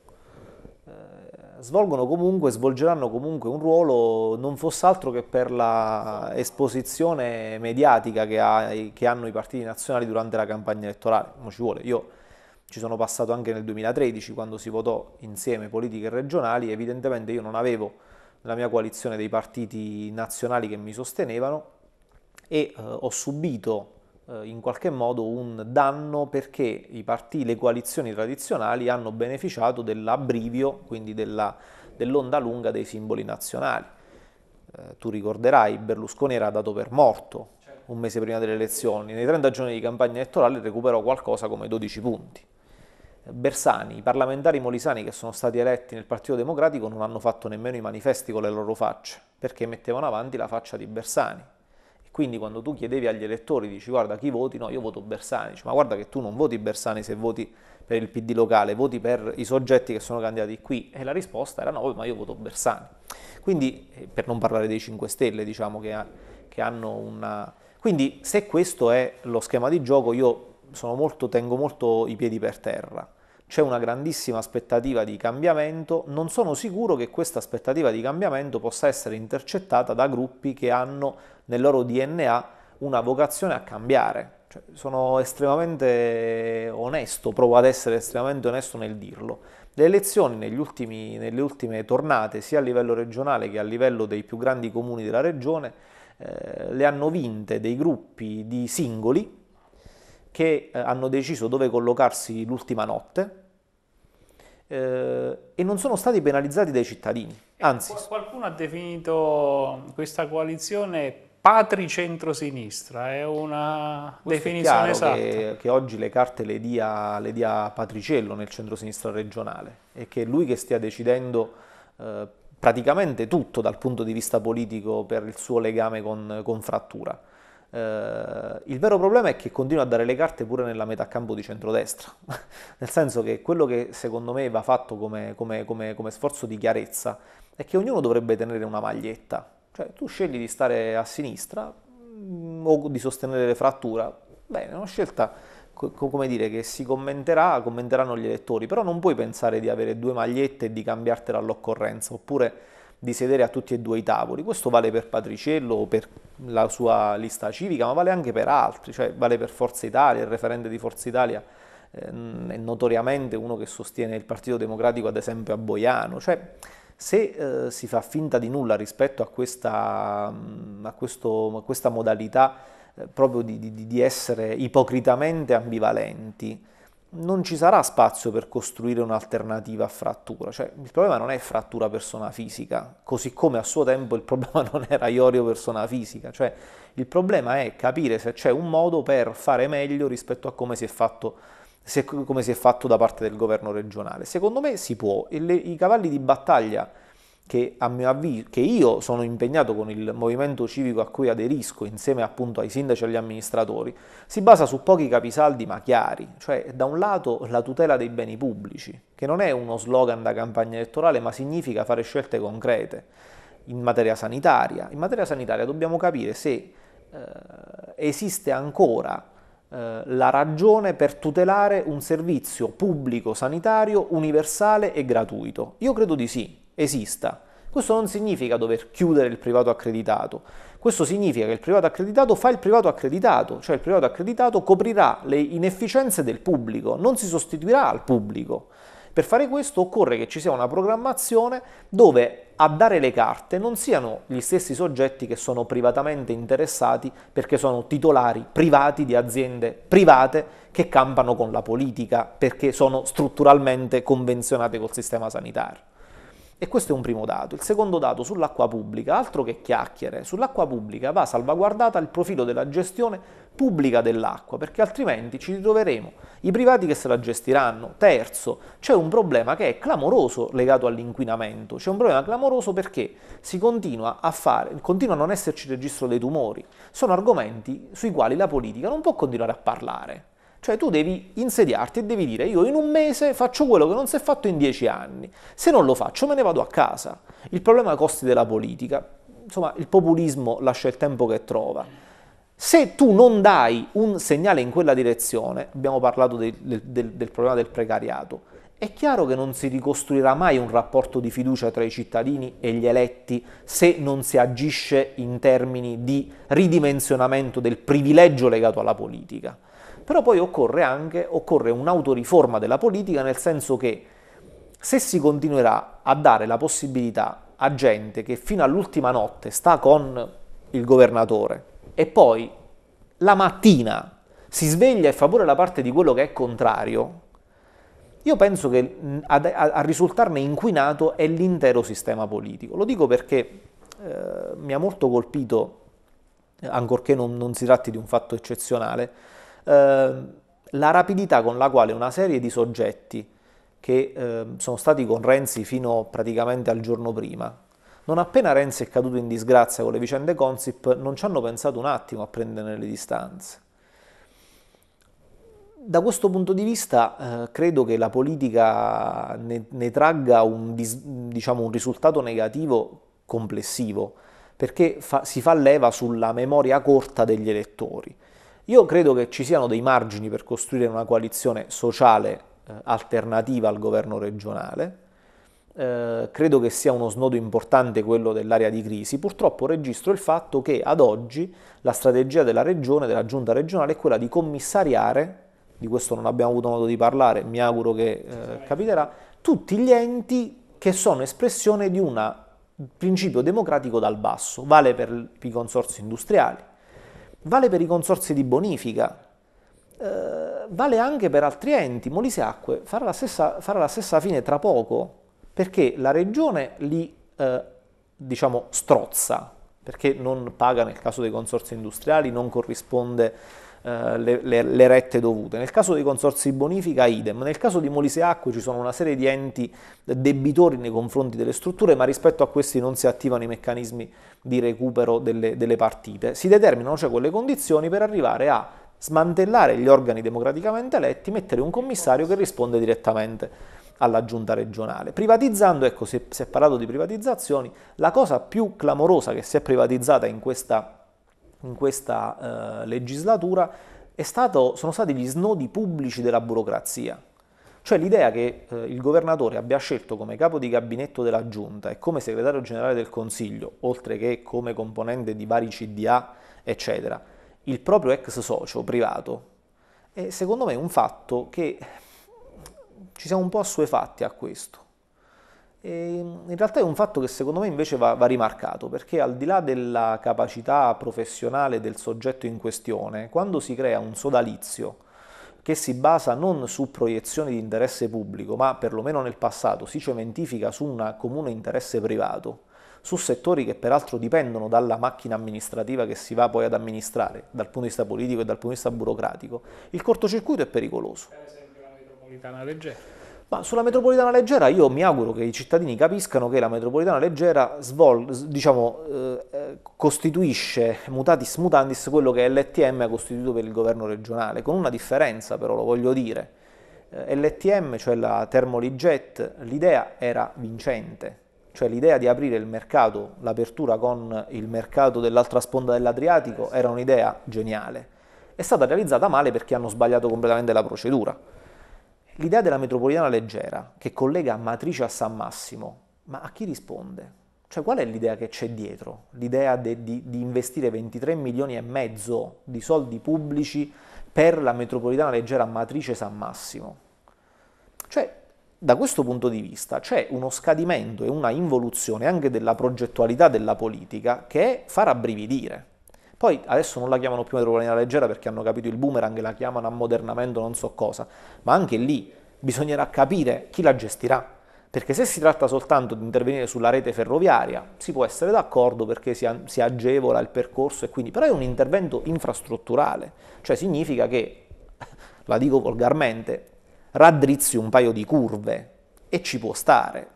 svolgono comunque, svolgeranno comunque un ruolo non fosse altro che per l'esposizione mediatica che, ha, che, hanno i partiti nazionali durante la campagna elettorale. Non ci vuole, io ci sono passato anche nel 2013 quando si votò insieme politiche regionali, evidentemente io non avevo la mia coalizione dei partiti nazionali che mi sostenevano e eh, ho subito eh, in qualche modo un danno perché i partiti, le coalizioni tradizionali hanno beneficiato dell'abbrivio, quindi dell'onda lunga dei simboli nazionali. Eh, tu ricorderai, Berlusconi era dato per morto un mese prima delle elezioni, nei 30 giorni di campagna elettorale recuperò qualcosa come 12 punti. Eh, Bersani, i parlamentari molisani che sono stati eletti nel Partito Democratico non hanno fatto nemmeno i manifesti con le loro facce, perché mettevano avanti la faccia di Bersani quindi quando tu chiedevi agli elettori, dici guarda chi voti, no io voto Bersani, dici, ma guarda che tu non voti Bersani se voti per il PD locale, voti per i soggetti che sono candidati qui e la risposta era no, ma io voto Bersani. Quindi, eh, per non parlare dei 5 Stelle, diciamo che, ha, che hanno una... Quindi se questo è lo schema di gioco, io molto, tengo molto i piedi per terra. C'è una grandissima aspettativa di cambiamento, non sono sicuro che questa aspettativa di cambiamento possa essere intercettata da gruppi che hanno nel loro DNA una vocazione a cambiare. Cioè, sono estremamente onesto, provo ad essere estremamente onesto nel dirlo. Le elezioni ultimi, nelle ultime tornate, sia a livello regionale che a livello dei più grandi comuni della regione, eh, le hanno vinte dei gruppi di singoli che eh, hanno deciso dove collocarsi l'ultima notte, eh, e non sono stati penalizzati dai cittadini. Eh, Anzi, qualcuno ha definito questa coalizione patri centrosinistra, è una Questo definizione è esatta. Che, che oggi le carte le dia, le dia Patriciello nel centrosinistra regionale e che è lui che stia decidendo eh, praticamente tutto dal punto di vista politico per il suo legame con, con Frattura. Eh, il vero problema è che continua a dare le carte pure nella metà campo di centrodestra, nel senso che quello che secondo me va fatto come, come, come, come sforzo di chiarezza è che ognuno dovrebbe tenere una maglietta, cioè, tu scegli di stare a sinistra mm, o di sostenere le fratture. Bene, è una scelta come dire, che si commenterà, commenteranno gli elettori, però non puoi pensare di avere due magliette e di cambiartela all'occorrenza, oppure di sedere a tutti e due i tavoli. Questo vale per Patriciello o per la sua lista civica, ma vale anche per altri, cioè vale per Forza Italia, il referente di Forza Italia eh, è notoriamente uno che sostiene il Partito Democratico, ad esempio a Boiano, cioè se eh, si fa finta di nulla rispetto a questa, mm, a questo, a questa modalità eh, proprio di, di, di, essere ipocritamente ambivalenti, non ci sarà spazio per costruire un'alternativa a frattura, cioè il problema non è frattura persona fisica, così come a suo tempo il problema non era Iorio persona fisica, cioè il problema è capire se c'è un modo per fare meglio rispetto a come si è fatto se, come si è fatto da parte del governo regionale. Secondo me si può le, i cavalli di battaglia che, avviso, che, io sono impegnato con il movimento civico a cui aderisco insieme appunto ai sindaci e agli amministratori, si basa su pochi capisaldi ma chiari, cioè da un lato la tutela dei beni pubblici, che non è uno slogan da campagna elettorale ma significa fare scelte concrete in materia sanitaria. In materia sanitaria dobbiamo capire se eh, esiste ancora eh, la ragione per tutelare un servizio pubblico sanitario universale e gratuito? Io credo di sì, esista. Questo non significa dover chiudere il privato accreditato, questo significa che il privato accreditato fa il privato accreditato, cioè il privato accreditato coprirà le inefficienze del pubblico, non si sostituirà al pubblico. Per fare questo occorre che ci sia una programmazione dove a dare le carte non siano gli stessi soggetti che sono privatamente interessati perché sono titolari privati di aziende private che campano con la politica perché sono strutturalmente convenzionate col sistema sanitario. E questo è un primo dato. Il secondo dato sull'acqua pubblica, altro che chiacchiere, sull'acqua pubblica va salvaguardata il profilo della gestione pubblica dell'acqua, perché altrimenti ci ritroveremo i privati che se la gestiranno. Terzo, c'è un problema che è clamoroso legato all'inquinamento, c'è un problema clamoroso perché si continua a fare, continua a non esserci registro dei tumori. Sono argomenti sui quali la politica non può continuare a parlare. Cioè tu devi insediarti e devi dire io in un mese faccio quello che non si è fatto in dieci anni, se non lo faccio me ne vado a casa. Il problema costi della politica, insomma il populismo lascia il tempo che trova. Se tu non dai un segnale in quella direzione, abbiamo parlato del, del, del problema del precariato, è chiaro che non si ricostruirà mai un rapporto di fiducia tra i cittadini e gli eletti se non si agisce in termini di ridimensionamento del privilegio legato alla politica però poi occorre anche occorre un'autoriforma della politica nel senso che se si continuerà a dare la possibilità a gente che fino all'ultima notte sta con il governatore e poi la mattina si sveglia e fa pure la parte di quello che è contrario, io penso che a, a, a risultarne inquinato è l'intero sistema politico. Lo dico perché eh, mi ha molto colpito, ancorché non, non si tratti di un fatto eccezionale, Ehm, la rapidità con la quale una serie di soggetti che eh, sono stati con Renzi fino praticamente al giorno prima. Non appena Renzi è caduto in disgrazia con le vicende Consip, non ci hanno pensato un attimo a prendere le distanze. Da questo punto di vista eh, credo che la politica ne, ne tragga un, diciamo, un, risultato negativo complessivo, perché fa, si fa leva sulla memoria corta degli elettori io credo che ci siano dei margini per costruire una coalizione sociale eh, alternativa al governo regionale, eh, credo che sia uno snodo importante quello dell'area di crisi. Purtroppo registro il fatto che ad oggi la strategia della regione, della giunta regionale, è quella di commissariare, di questo non abbiamo avuto modo di parlare, mi auguro che eh, capiterà, tutti gli enti che sono espressione di un principio democratico dal basso, vale per i consorsi industriali, vale per i consorsi di bonifica, eh, vale anche per altri enti. Molise Acque farà la stessa, farà la stessa fine tra poco perché la regione li eh, diciamo strozza, perché non paga nel caso dei consorsi industriali, non corrisponde eh, le, le, le, rette dovute. Nel caso dei consorsi bonifica, idem. Nel caso di Molise Acque ci sono una serie di enti debitori nei confronti delle strutture, ma rispetto a questi non si attivano i meccanismi di recupero delle, delle partite. Si determinano cioè quelle condizioni per arrivare a smantellare gli organi democraticamente eletti, mettere un commissario che risponde direttamente alla giunta regionale. Privatizzando, ecco, si è, si è parlato di privatizzazioni, la cosa più clamorosa che si è privatizzata in questa in questa eh, legislatura stato, sono stati gli snodi pubblici della burocrazia. Cioè l'idea che eh, il governatore abbia scelto come capo di gabinetto della Giunta e come segretario generale del Consiglio, oltre che come componente di vari CDA, eccetera, il proprio ex socio privato, è secondo me un fatto che ci siamo un po' assuefatti a questo. E ehm, in realtà è un fatto che secondo me invece va, va, rimarcato, perché al di là della capacità professionale del soggetto in questione, quando si crea un sodalizio che si basa non su proiezioni di interesse pubblico, ma perlomeno nel passato si cementifica su un comune interesse privato, su settori che peraltro dipendono dalla macchina amministrativa che si va poi ad amministrare, dal punto di vista politico e dal punto di vista burocratico, il cortocircuito è pericoloso. Per esempio la metropolitana leggera. Ma sulla metropolitana leggera io mi auguro che i cittadini capiscano che la metropolitana leggera svol- diciamo, eh, eh, costituisce mutatis mutandis quello che LTM ha costituito per il governo regionale, con una differenza però lo voglio dire. Eh, LTM, cioè la Termolijet, l'idea era vincente, cioè l'idea di aprire il mercato, l'apertura con il mercato dell'altra sponda dell'Adriatico era un'idea geniale. È stata realizzata male perché hanno sbagliato completamente la procedura L'idea della metropolitana leggera che collega Matrice a San Massimo, ma a chi risponde? Cioè qual è l'idea che c'è dietro? L'idea di, di, di investire 23 milioni e mezzo di soldi pubblici per la metropolitana leggera Matrice San Massimo? Cioè da questo punto di vista c'è uno scadimento e una involuzione anche della progettualità della politica che fa rabbrividire. Poi adesso non la chiamano più metropolitana leggera perché hanno capito il boomerang e la chiamano ammodernamento non so cosa, ma anche lì bisognerà capire chi la gestirà. Perché se si tratta soltanto di intervenire sulla rete ferroviaria, si può essere d'accordo perché si, si agevola il percorso e quindi, però è un intervento infrastrutturale, cioè significa che, la dico volgarmente, raddrizzi un paio di curve e ci può stare.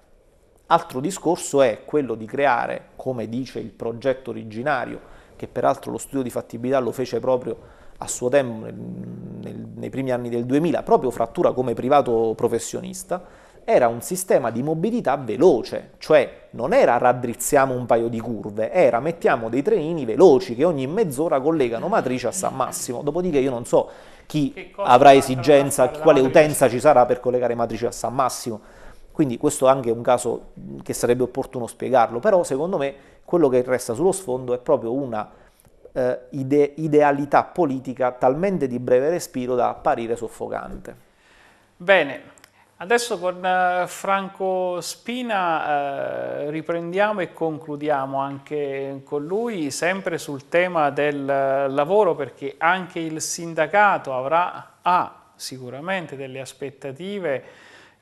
Altro discorso è quello di creare, come dice il progetto originario, che peraltro lo studio di fattibilità lo fece proprio a suo tempo, nel, nel, nei primi anni del 2000, proprio Frattura come privato professionista, era un sistema di mobilità veloce, cioè non era raddrizziamo un paio di curve, era mettiamo dei trenini veloci che ogni mezz'ora collegano Matrice a San Massimo, dopodiché io non so chi avrà esigenza, quale utenza ci sarà per collegare Matrice a San Massimo. Quindi questo è anche un caso che sarebbe opportuno spiegarlo, però secondo me quello che resta sullo sfondo è proprio una eh, ide- idealità politica talmente di breve respiro da apparire soffocante. Bene, adesso con eh, Franco Spina eh, riprendiamo e concludiamo anche con lui, sempre sul tema del eh, lavoro, perché anche il sindacato avrà, ha sicuramente delle aspettative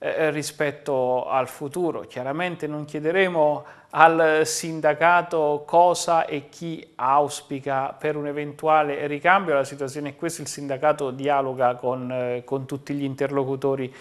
eh, eh, rispetto al futuro. Chiaramente non chiederemo al sindacato cosa e chi auspica per un eventuale ricambio, la situazione è questa, il sindacato dialoga con, eh, con tutti gli interlocutori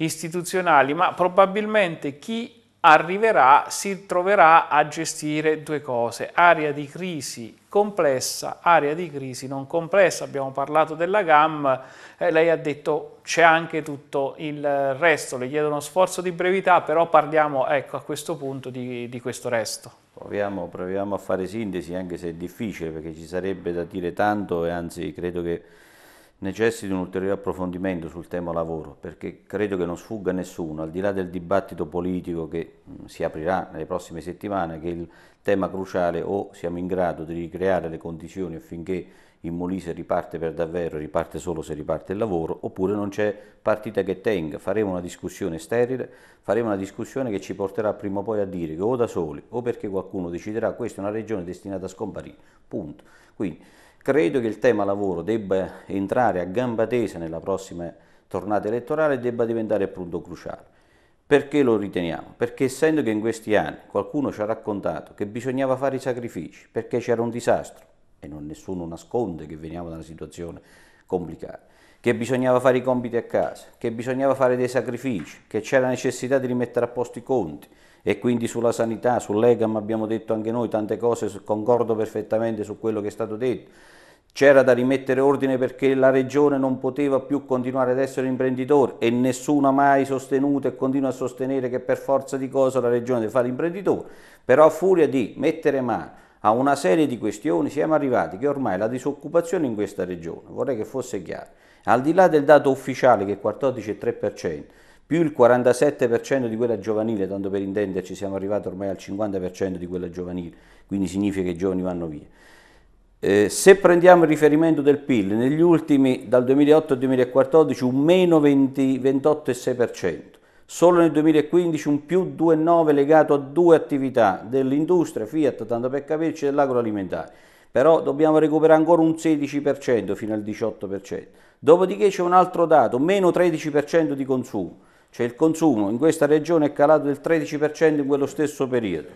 istituzionali, ma probabilmente chi arriverà, si troverà a gestire due cose, area di crisi complessa, area di crisi non complessa, abbiamo parlato della GAM, eh, lei ha detto c'è anche tutto il resto, le chiedo uno sforzo di brevità, però parliamo ecco, a questo punto di, di questo resto. Proviamo, proviamo a fare sintesi, anche se è difficile, perché ci sarebbe da dire tanto e anzi credo che necessita un ulteriore approfondimento sul tema lavoro, perché credo che non sfugga a nessuno, al di là del dibattito politico che mm, si aprirà nelle prossime settimane, che il tema cruciale o siamo in grado di ricreare le condizioni affinché in Molise riparte per davvero, riparte solo se riparte il lavoro, oppure non c'è partita che tenga, faremo una discussione sterile, faremo una discussione che ci porterà prima o poi a dire che o da soli o perché qualcuno deciderà questa è una regione destinata a scomparire, punto. Quindi, Credo che il tema lavoro debba entrare a gamba tesa nella prossima tornata elettorale e debba diventare punto cruciale. Perché lo riteniamo? Perché essendo che in questi anni qualcuno ci ha raccontato che bisognava fare i sacrifici perché c'era un disastro, e non nessuno nasconde che veniamo da una situazione complicata, che bisognava fare i compiti a casa, che bisognava fare dei sacrifici, che c'era necessità di rimettere a posto i conti e quindi sulla sanità, sull'EGAM abbiamo detto anche noi tante cose, concordo perfettamente su quello che è stato detto, c'era da rimettere ordine perché la regione non poteva più continuare ad essere imprenditore e nessuno ha mai sostenuto e continua a sostenere che per forza di cosa la regione deve fare imprenditore. Però a furia di mettere mano a una serie di questioni siamo arrivati che ormai la disoccupazione in questa regione, vorrei che fosse chiaro, al di là del dato ufficiale che è 14,3%, più il 47% di quella giovanile, tanto per intenderci siamo arrivati ormai al 50% di quella giovanile, quindi significa che i giovani vanno via. Eh, se prendiamo il riferimento del PIL, negli ultimi, dal 2008 al 2014, un meno 28,6%, solo nel 2015 un più 2,9% legato a due attività dell'industria, Fiat, tanto per capirci, dell'agroalimentare. Però dobbiamo recuperare ancora un 16% fino al 18%. Dopodiché c'è un altro dato, meno 13% di consumo, cioè il consumo in questa regione è calato del 13% in quello stesso periodo.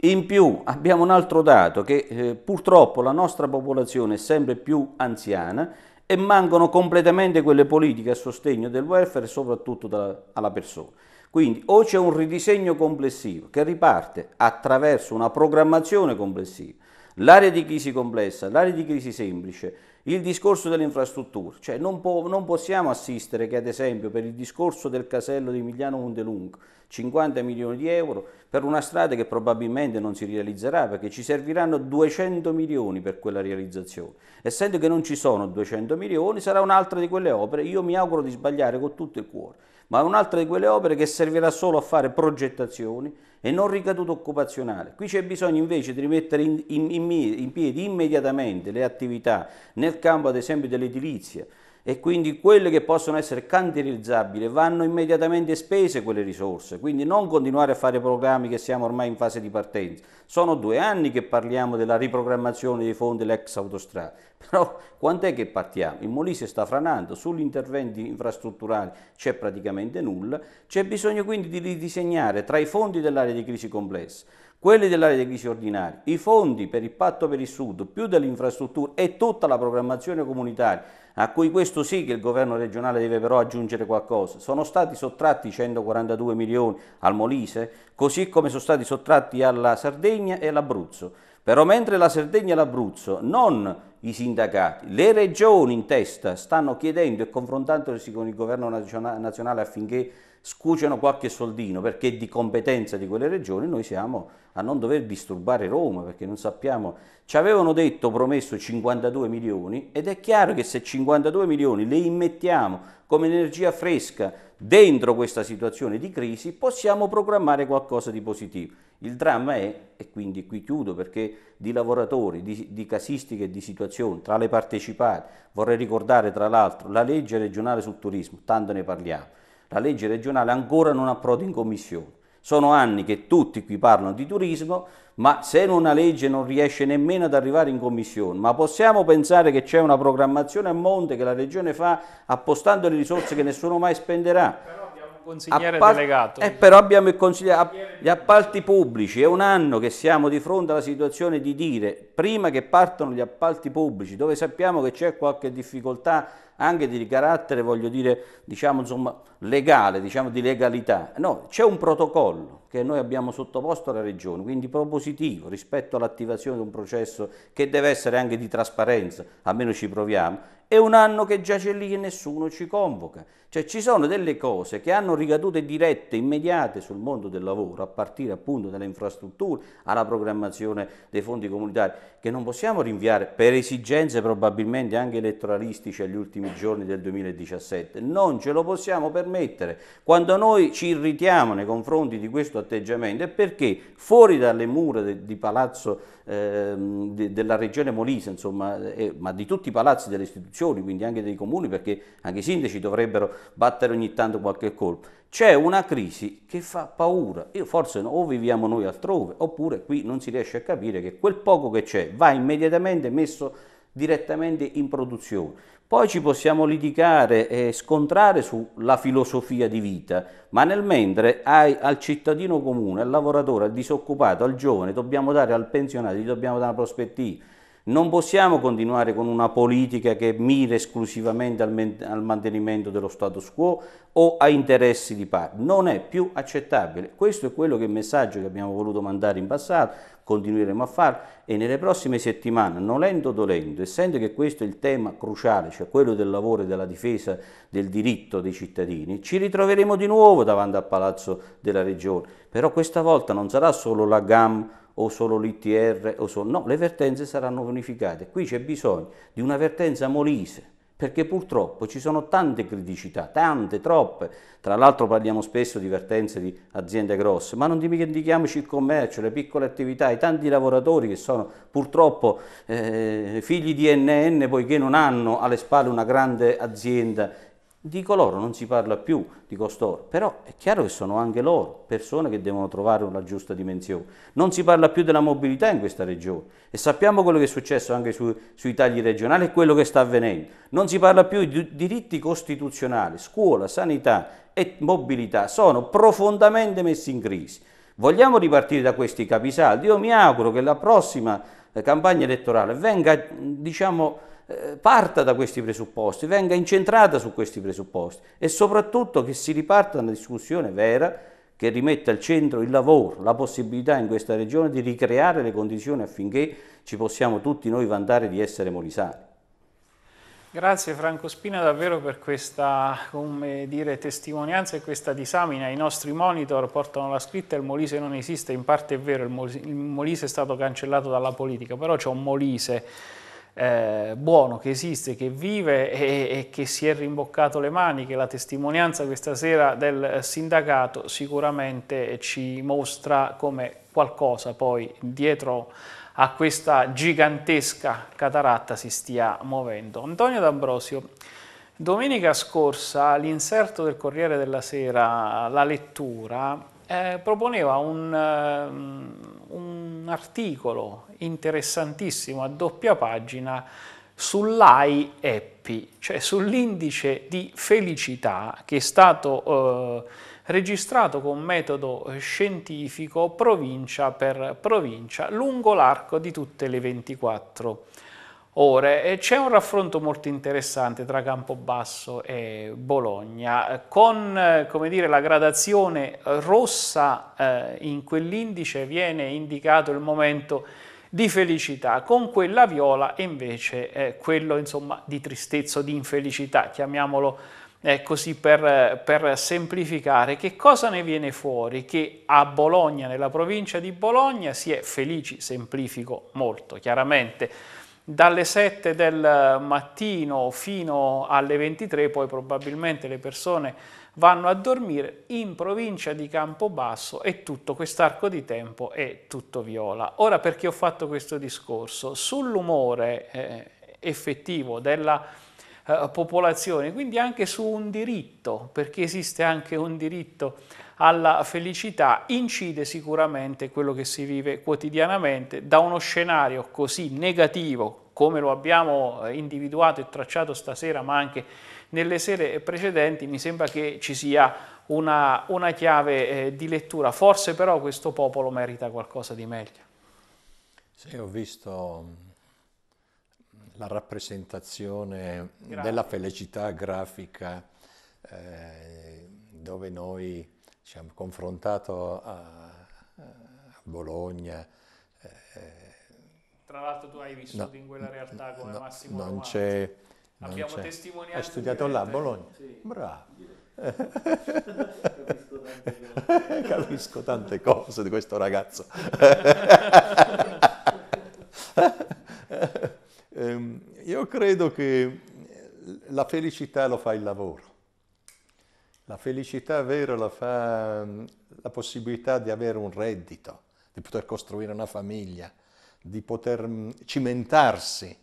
In più abbiamo un altro dato che eh, purtroppo la nostra popolazione è sempre più anziana e mancano completamente quelle politiche a sostegno del welfare e soprattutto da, alla persona. Quindi o c'è un ridisegno complessivo che riparte attraverso una programmazione complessiva, l'area di crisi complessa, l'area di crisi semplice, il discorso dell'infrastruttura, cioè non, po non, possiamo assistere che ad esempio per il discorso del casello di Emiliano Montelung 50 milioni di euro per una strada che probabilmente non si realizzerà perché ci serviranno 200 milioni per quella realizzazione. Essendo che non ci sono 200 milioni sarà un'altra di quelle opere, io mi auguro di sbagliare con tutto il cuore ma è un'altra di quelle opere che servirà solo a fare progettazioni e non ricadute occupazionale. Qui c'è bisogno invece di rimettere in, in, in, in piedi immediatamente le attività nel campo ad esempio dell'edilizia, e quindi quelle che possono essere cantirizzabili vanno immediatamente spese quelle risorse, quindi non continuare a fare programmi che siamo ormai in fase di partenza. Sono due anni che parliamo della riprogrammazione dei fondi dell'ex autostrada, però quant'è che partiamo? Il Molise sta franando, sugli interventi infrastrutturali c'è praticamente nulla, c'è bisogno quindi di ridisegnare tra i fondi dell'area di crisi complessa quelli dell'area dei crisi ordinari, i fondi per il patto per il Sud, più dell'infrastruttura e tutta la programmazione comunitaria, a cui questo sì che il governo regionale deve però aggiungere qualcosa, sono stati sottratti 142 milioni al Molise, così come sono stati sottratti alla Sardegna e all'Abruzzo. Però mentre la Sardegna e l'Abruzzo, non i sindacati, le regioni in testa stanno chiedendo e confrontandosi con il governo nazionale affinché scuciano qualche soldino perché di competenza di quelle regioni noi siamo a non dover disturbare Roma perché non sappiamo. Ci avevano detto, promesso 52 milioni ed è chiaro che se 52 milioni le immettiamo come energia fresca dentro questa situazione di crisi possiamo programmare qualcosa di positivo. Il dramma è, e quindi qui chiudo perché di lavoratori, di, di casistiche e di situazioni, tra le partecipate, vorrei ricordare tra l'altro la legge regionale sul turismo, tanto ne parliamo la legge regionale ancora non approda in commissione. Sono anni che tutti qui parlano di turismo, ma se una legge non riesce nemmeno ad arrivare in commissione, ma possiamo pensare che c'è una programmazione a monte che la regione fa appostando le risorse che nessuno mai spenderà. Consigliere Appal delegato. Eh, però abbiamo il consigliere, gli appalti pubblici, è un anno che siamo di fronte alla situazione di dire prima che partano gli appalti pubblici, dove sappiamo che c'è qualche difficoltà anche di carattere, voglio dire, diciamo, insomma, legale, diciamo di legalità. No, c'è un protocollo che noi abbiamo sottoposto alla Regione, quindi propositivo rispetto all'attivazione di un processo che deve essere anche di trasparenza, almeno ci proviamo. È un anno che giace lì e nessuno ci convoca. Cioè ci sono delle cose che hanno ricadute dirette, immediate sul mondo del lavoro, a partire appunto dalle infrastrutture alla programmazione dei fondi comunitari, che non possiamo rinviare per esigenze probabilmente anche elettoralistiche agli ultimi giorni del 2017. Non ce lo possiamo permettere. Quando noi ci irritiamo nei confronti di questo atteggiamento è perché fuori dalle mura de, di Palazzo eh, de, della regione Molise, insomma, eh, ma di tutti i palazzi delle istituzioni, quindi anche dei comuni, perché anche i sindaci dovrebbero battere ogni tanto qualche colpo. C'è una crisi che fa paura. Io forse no, o viviamo noi altrove, oppure qui non si riesce a capire che quel poco che c'è va immediatamente messo direttamente in produzione. Poi ci possiamo litigare e scontrare sulla filosofia di vita, ma nel mentre ai, al cittadino comune, al lavoratore, al disoccupato, al giovane, dobbiamo dare al pensionato, gli dobbiamo dare una prospettiva non possiamo continuare con una politica che mira esclusivamente al, al, mantenimento dello status quo o a interessi di parte. Non è più accettabile. Questo è quello che è il messaggio che abbiamo voluto mandare in passato, continueremo a farlo e nelle prossime settimane, nolendo o dolendo, essendo che questo è il tema cruciale, cioè quello del lavoro e della difesa del diritto dei cittadini, ci ritroveremo di nuovo davanti al Palazzo della Regione. Però questa volta non sarà solo la GAM o solo l'ITR o No, le vertenze saranno unificate. Qui c'è bisogno di una vertenza molise perché purtroppo ci sono tante criticità, tante, troppe. Tra l'altro parliamo spesso di vertenze di aziende grosse, ma non dimentichiamoci il commercio, le piccole attività, i tanti lavoratori che sono purtroppo eh, figli di NN poiché non hanno alle spalle una grande azienda di coloro non si parla più di costoro, però è chiaro che sono anche loro persone che devono trovare una giusta dimensione. Non si parla più della mobilità in questa regione e sappiamo quello che è successo anche su, sui tagli regionali e quello che sta avvenendo. Non si parla più di diritti costituzionali, scuola, sanità e mobilità sono profondamente messi in crisi. Vogliamo ripartire da questi capisaldi? Io mi auguro che la prossima eh, campagna elettorale venga, diciamo, eh, parta da questi presupposti, venga incentrata su questi presupposti e soprattutto che si riparta da una discussione vera che rimetta al centro il lavoro, la possibilità in questa regione di ricreare le condizioni affinché ci possiamo tutti noi vantare di essere molisani. Grazie Franco Spina davvero per questa dire, testimonianza e questa disamina. I nostri monitor portano la scritta il Molise non esiste, in parte è vero, il Molise è stato cancellato dalla politica, però c'è un Molise eh, buono che esiste, che vive e, e, che si è rimboccato le maniche. La testimonianza questa sera del sindacato sicuramente ci mostra come qualcosa poi dietro a questa gigantesca cataratta si stia muovendo. Antonio D'Ambrosio, domenica scorsa l'inserto del Corriere della Sera, la lettura, eh, proponeva un, ehm, un articolo interessantissimo a doppia pagina sull'AI Happy, cioè sull'indice di felicità che è stato eh, registrato con metodo scientifico provincia per provincia lungo l'arco di tutte le 24 ore. C'è un raffronto molto interessante tra Campobasso e Bologna, con dire, la gradazione rossa eh, in quell'indice viene indicato il momento di felicità, con quella viola invece è quello insomma, di tristezza o di infelicità, chiamiamolo eh, così per, per, semplificare, che cosa ne viene fuori? Che a Bologna, nella provincia di Bologna, si è felici, semplifico molto chiaramente, dalle 7 del mattino fino alle 23, poi probabilmente le persone vanno a dormire in provincia di Campobasso e tutto quest'arco di tempo è tutto viola. Ora perché ho fatto questo discorso? Sull'umore eh, effettivo della eh, popolazione, quindi anche su un diritto, perché esiste anche un diritto alla felicità, incide sicuramente quello che si vive quotidianamente da uno scenario così negativo come lo abbiamo eh, individuato e tracciato stasera, ma anche nelle sere precedenti mi sembra che ci sia una, una chiave eh, di lettura, forse però questo popolo merita qualcosa di meglio. Sì, ho visto la rappresentazione Grazie. della felicità grafica eh, dove noi ci siamo confrontati a, a, Bologna. Eh, Tra l'altro tu hai vissuto no, in quella realtà come no, Massimo non Romano. c'è non Abbiamo testimoniato. Hai studiato là a Bologna? Sì. Bravo. Capisco tante, Capisco tante cose di questo ragazzo. Ehm, io credo che la felicità lo fa il lavoro. La felicità vera la fa la possibilità di avere un reddito, di poter costruire una famiglia, di poter cimentarsi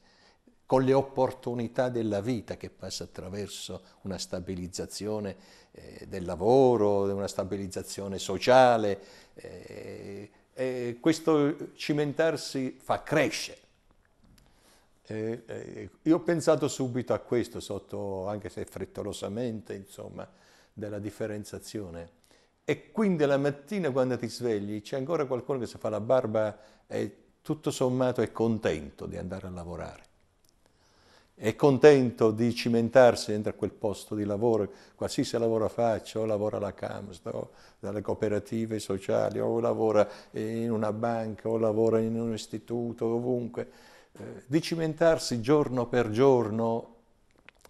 con le opportunità della vita che passa attraverso una stabilizzazione eh, del lavoro, una stabilizzazione sociale. Eh, eh, questo cimentarsi fa crescere. Eh, eh, io ho pensato subito a questo, sotto, anche se frettolosamente, insomma, della differenziazione. E quindi la mattina quando ti svegli c'è ancora qualcuno che si fa la barba e tutto sommato è contento di andare a lavorare è contento di cimentarsi dentro quel posto di lavoro, qualsiasi lavoro faccia, o lavora alla CAMS, o dalle cooperative sociali, o lavora in una banca, o lavora in un istituto, ovunque, eh, di cimentarsi giorno per giorno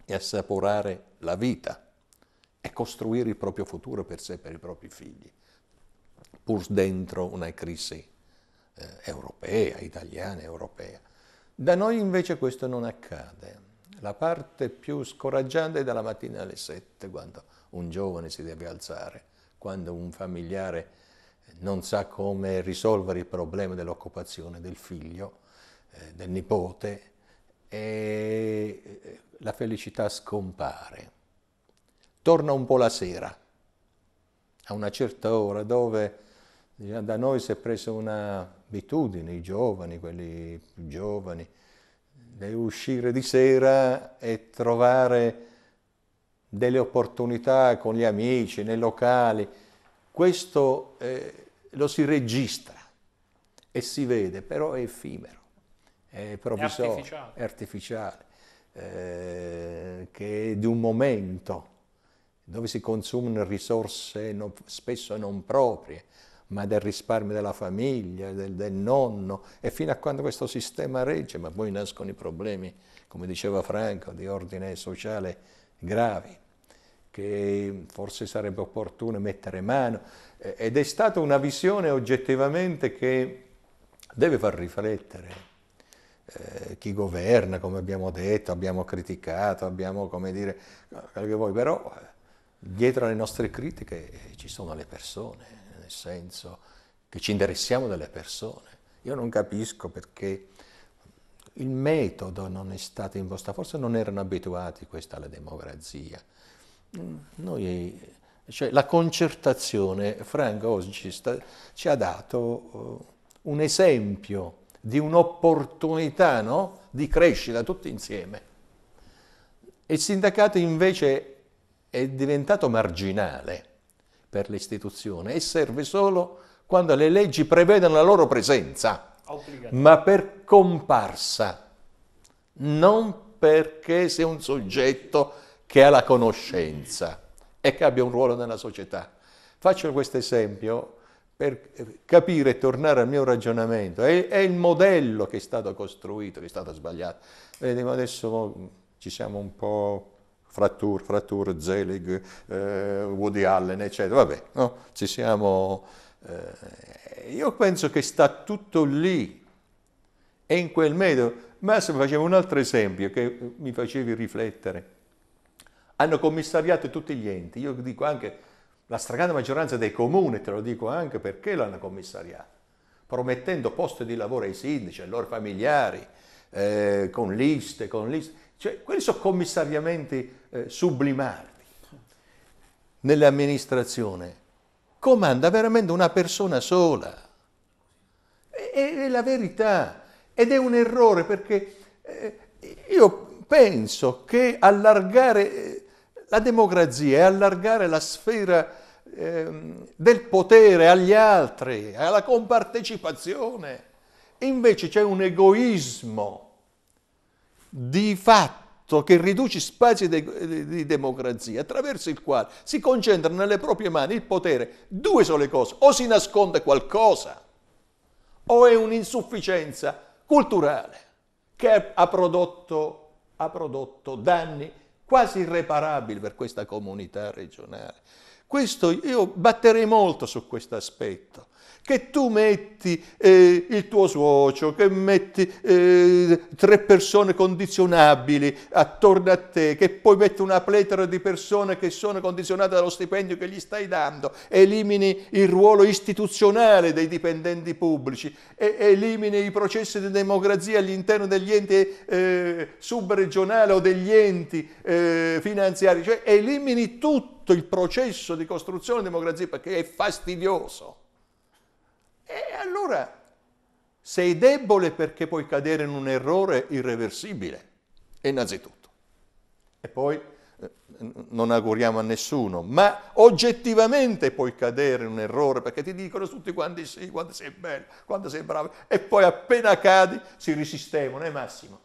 e assaporare la vita e costruire il proprio futuro per sé e per i propri figli, pur dentro una crisi eh, europea, italiana, europea. Da noi invece questo non accade. La parte più scoraggiante è dalla mattina alle 7, quando un giovane si deve alzare, quando un familiare non sa come risolvere il problema dell'occupazione del figlio, eh, del nipote, e eh, la felicità scompare. Torna un po' la sera, a una certa ora dove da noi si è presa un'abitudine, i giovani, quelli più giovani, di uscire di sera e trovare delle opportunità con gli amici, nei locali. Questo eh, lo si registra e si vede, però è effimero, è provvisorio, è artificiale, è artificiale eh, che è di un momento dove si consumano risorse non, spesso non proprie ma del risparmio della famiglia, del, del nonno, e fino a quando questo sistema regge, ma poi nascono i problemi, come diceva Franco, di ordine sociale gravi che forse sarebbe opportuno mettere mano eh, ed è stata una visione oggettivamente che deve far riflettere eh, chi governa, come abbiamo detto, abbiamo criticato, abbiamo come dire, quello che vuoi, però eh, dietro alle nostre critiche eh, ci sono le persone nel senso che ci interessiamo delle persone. Io non capisco perché il metodo non è stato imposto, forse non erano abituati questa alla democrazia. Noi, cioè, la concertazione, Franco oggi sta, ci ha dato uh, un esempio di un'opportunità no? di crescita tutti insieme. Il sindacato invece è diventato marginale per l'istituzione e serve solo quando le leggi prevedono la loro presenza, ma per comparsa, non perché sia un soggetto che ha la conoscenza e che abbia un ruolo nella società. Faccio questo esempio per eh, capire e tornare al mio ragionamento. È, è, il modello che è stato costruito, che è stato sbagliato. Vediamo adesso ci siamo un po' Frattur, Frattur, Zelig, eh, Woody Allen, eccetera. Vabbè, no? ci siamo... Eh, io penso che sta tutto lì, è in quel metodo. Ma se facevo un altro esempio che mi facevi riflettere. Hanno commissariato tutti gli enti, io dico anche la stragrande maggioranza dei comuni, te lo dico anche perché l'hanno commissariato, promettendo posti di lavoro ai sindaci, ai loro familiari, eh, con liste, con liste cioè, quelli sono commissariamenti eh, sublimati nell'amministrazione. Comanda veramente una persona sola. È, è, la verità ed è un errore perché eh, io penso che allargare eh, la democrazia e allargare la sfera ehm, del potere agli altri, alla compartecipazione, invece c'è un egoismo di fatto che riduce spazi de di democrazia, attraverso il quale si concentra nelle proprie mani il potere, due sole cose, o si nasconde qualcosa, o è un'insufficienza culturale che ha prodotto, ha prodotto danni quasi irreparabili per questa comunità regionale. Questo io batterei molto su questo aspetto che tu metti eh, il tuo suocero, che metti eh, tre persone condizionabili attorno a te, che poi metti una pletora di persone che sono condizionate dallo stipendio che gli stai dando, elimini il ruolo istituzionale dei dipendenti pubblici, e, elimini i processi di democrazia all'interno degli enti eh, subregionali o degli enti eh, finanziari, cioè elimini tutto il processo di costruzione di democrazia perché è fastidioso. E allora sei debole perché puoi cadere in un errore irreversibile, innanzitutto. E poi eh, non auguriamo a nessuno, ma oggettivamente puoi cadere in un errore perché ti dicono tutti quanti sì, quando sei bello, quando sei bravo, e poi appena cadi si risistevano, è massimo.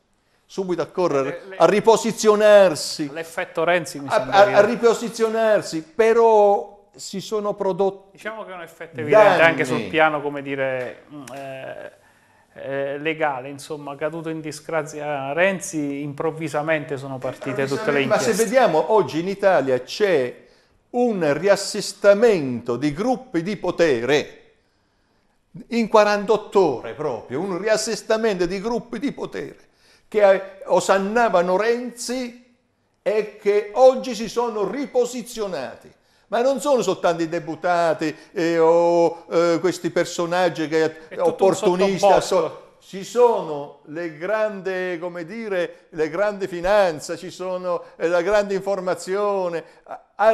Subito a correre, a riposizionarsi. L'effetto Renzi mi sembra. A, a, a riposizionarsi, però si sono prodotti. Diciamo che è un effetto evidente danni. anche sul piano, come dire. Mm, eh, eh, legale, insomma, caduto in disgrazia Renzi, improvvisamente sono partite tutte le inchieste. Ma se vediamo oggi in Italia c'è un riassestamento di gruppi di potere in 48 ore proprio, un riassestamento di gruppi di potere che eh, osannavano Renzi e che oggi si sono riposizionati ma non sono soltanto i deputati eh, o eh, questi personaggi che è ci sono le grandi, come dire, le grandi finanze, ci sono eh, la grande informazione,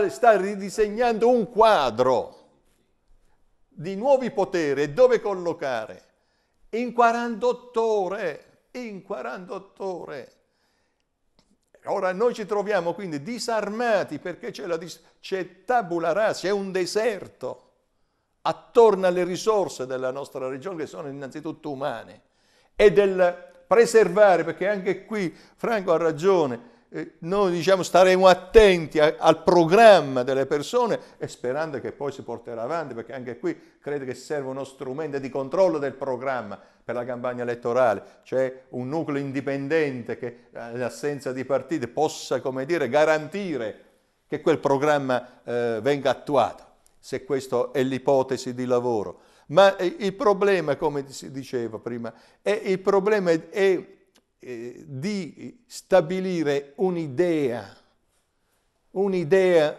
sta ridisegnando un quadro di nuovi poteri e dove collocare in 48 ore, in 48 ore. Ora noi ci troviamo quindi disarmati perché c'è, la dis- c'è tabula rasa, è un deserto attorno alle risorse della nostra regione che sono innanzitutto umane e del preservare, perché anche qui Franco ha ragione, eh, noi diciamo staremo attenti a, al programma delle persone e sperando che poi si porterà avanti, perché anche qui credo che serva uno strumento di controllo del programma per la campagna elettorale, cioè un nucleo indipendente che eh, in assenza di partiti possa, come dire, garantire che quel programma eh, venga attuato, se questa è l'ipotesi di lavoro. Ma eh, il problema, come si diceva prima, è, il problema è, è eh, di stabilire un'idea, un'idea,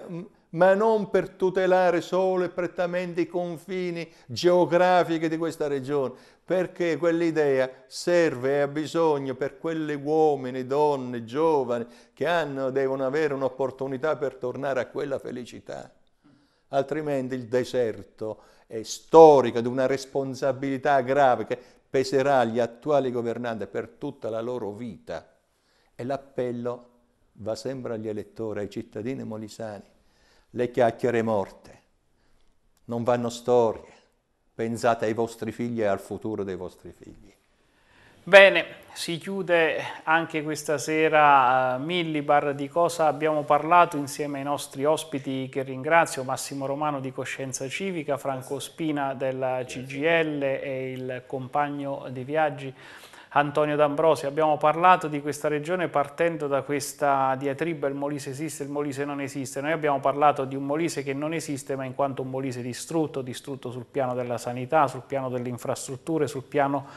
ma non per tutelare solo e prettamente i confini geografici di questa regione, perché quell'idea serve e ha bisogno per quelle uomini, donne, giovani che hanno, devono avere un'opportunità per tornare a quella felicità. Altrimenti il deserto è storico di una responsabilità grave che peserà agli attuali governanti per tutta la loro vita. E l'appello va sempre agli elettori, ai cittadini molisani. Le chiacchiere morte non vanno storie. Pensate ai vostri figli e al futuro dei vostri figli. Bene, si chiude anche questa sera eh, Millibar, di cosa abbiamo parlato insieme ai nostri ospiti che ringrazio, Massimo Romano di Coscienza Civica, Franco Spina della CGL e il compagno di viaggi Antonio D'Ambrosi. Abbiamo parlato di questa regione partendo da questa diatriba il Molise esiste, il Molise non esiste. Noi abbiamo parlato di un Molise che non esiste ma in quanto un Molise distrutto, distrutto sul piano della sanità, sul piano delle infrastrutture, sul piano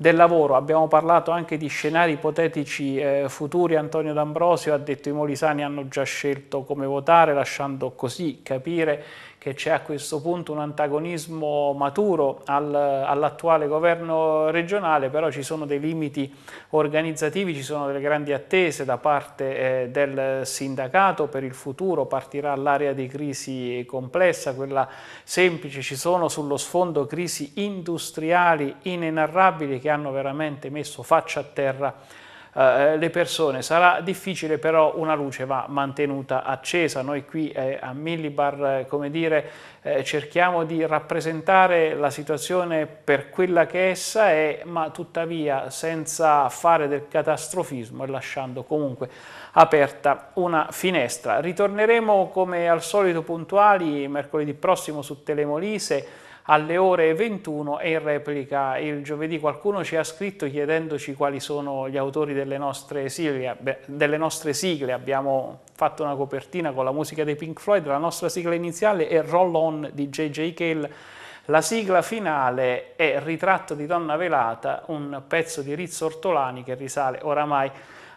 del lavoro, abbiamo parlato anche di scenari ipotetici eh, futuri, Antonio D'Ambrosio ha detto che i molisani hanno già scelto come votare lasciando così capire che c'è a questo punto un antagonismo maturo al, all'attuale governo regionale, però ci sono dei limiti organizzativi, ci sono delle grandi attese da parte eh, del sindacato per il futuro, partirà l'area di crisi complessa, quella semplice, ci sono sullo sfondo crisi industriali inenarrabili che hanno veramente messo faccia a terra eh, eh, le persone. Sarà difficile però una luce va mantenuta accesa. Noi qui eh, a Millibar eh, come dire, eh, cerchiamo di rappresentare la situazione per quella che essa è, ma tuttavia senza fare del catastrofismo e lasciando comunque aperta una finestra. Ritorneremo come al solito puntuali mercoledì prossimo su Telemolise alle ore 21 e in replica il giovedì. Qualcuno ci ha scritto chiedendoci quali sono gli autori delle nostre sigle, Beh, delle nostre sigle. abbiamo fatto una copertina con la musica dei Pink Floyd, la nostra sigla iniziale è Roll On di J.J. Cale, la sigla finale è Ritratto di Donna Velata, un pezzo di Rizzo Ortolani che risale oramai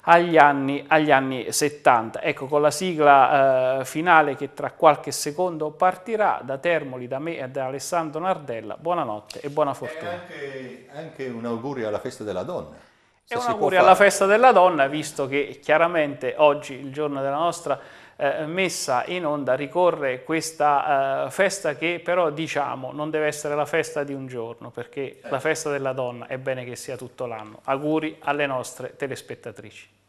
agli anni, agli anni 70. Ecco, con la sigla eh, finale che tra qualche secondo partirà da Termoli, da me e da Alessandro Nardella, buonanotte e buona fortuna. E anche, anche un augurio alla festa della donna. E un augurio alla festa della donna, visto che chiaramente oggi, il giorno della nostra eh, messa in onda ricorre questa eh, festa che però diciamo non deve essere la festa di un giorno perché la eh. festa della donna è bene che sia tutto l'anno. Auguri alle nostre telespettatrici.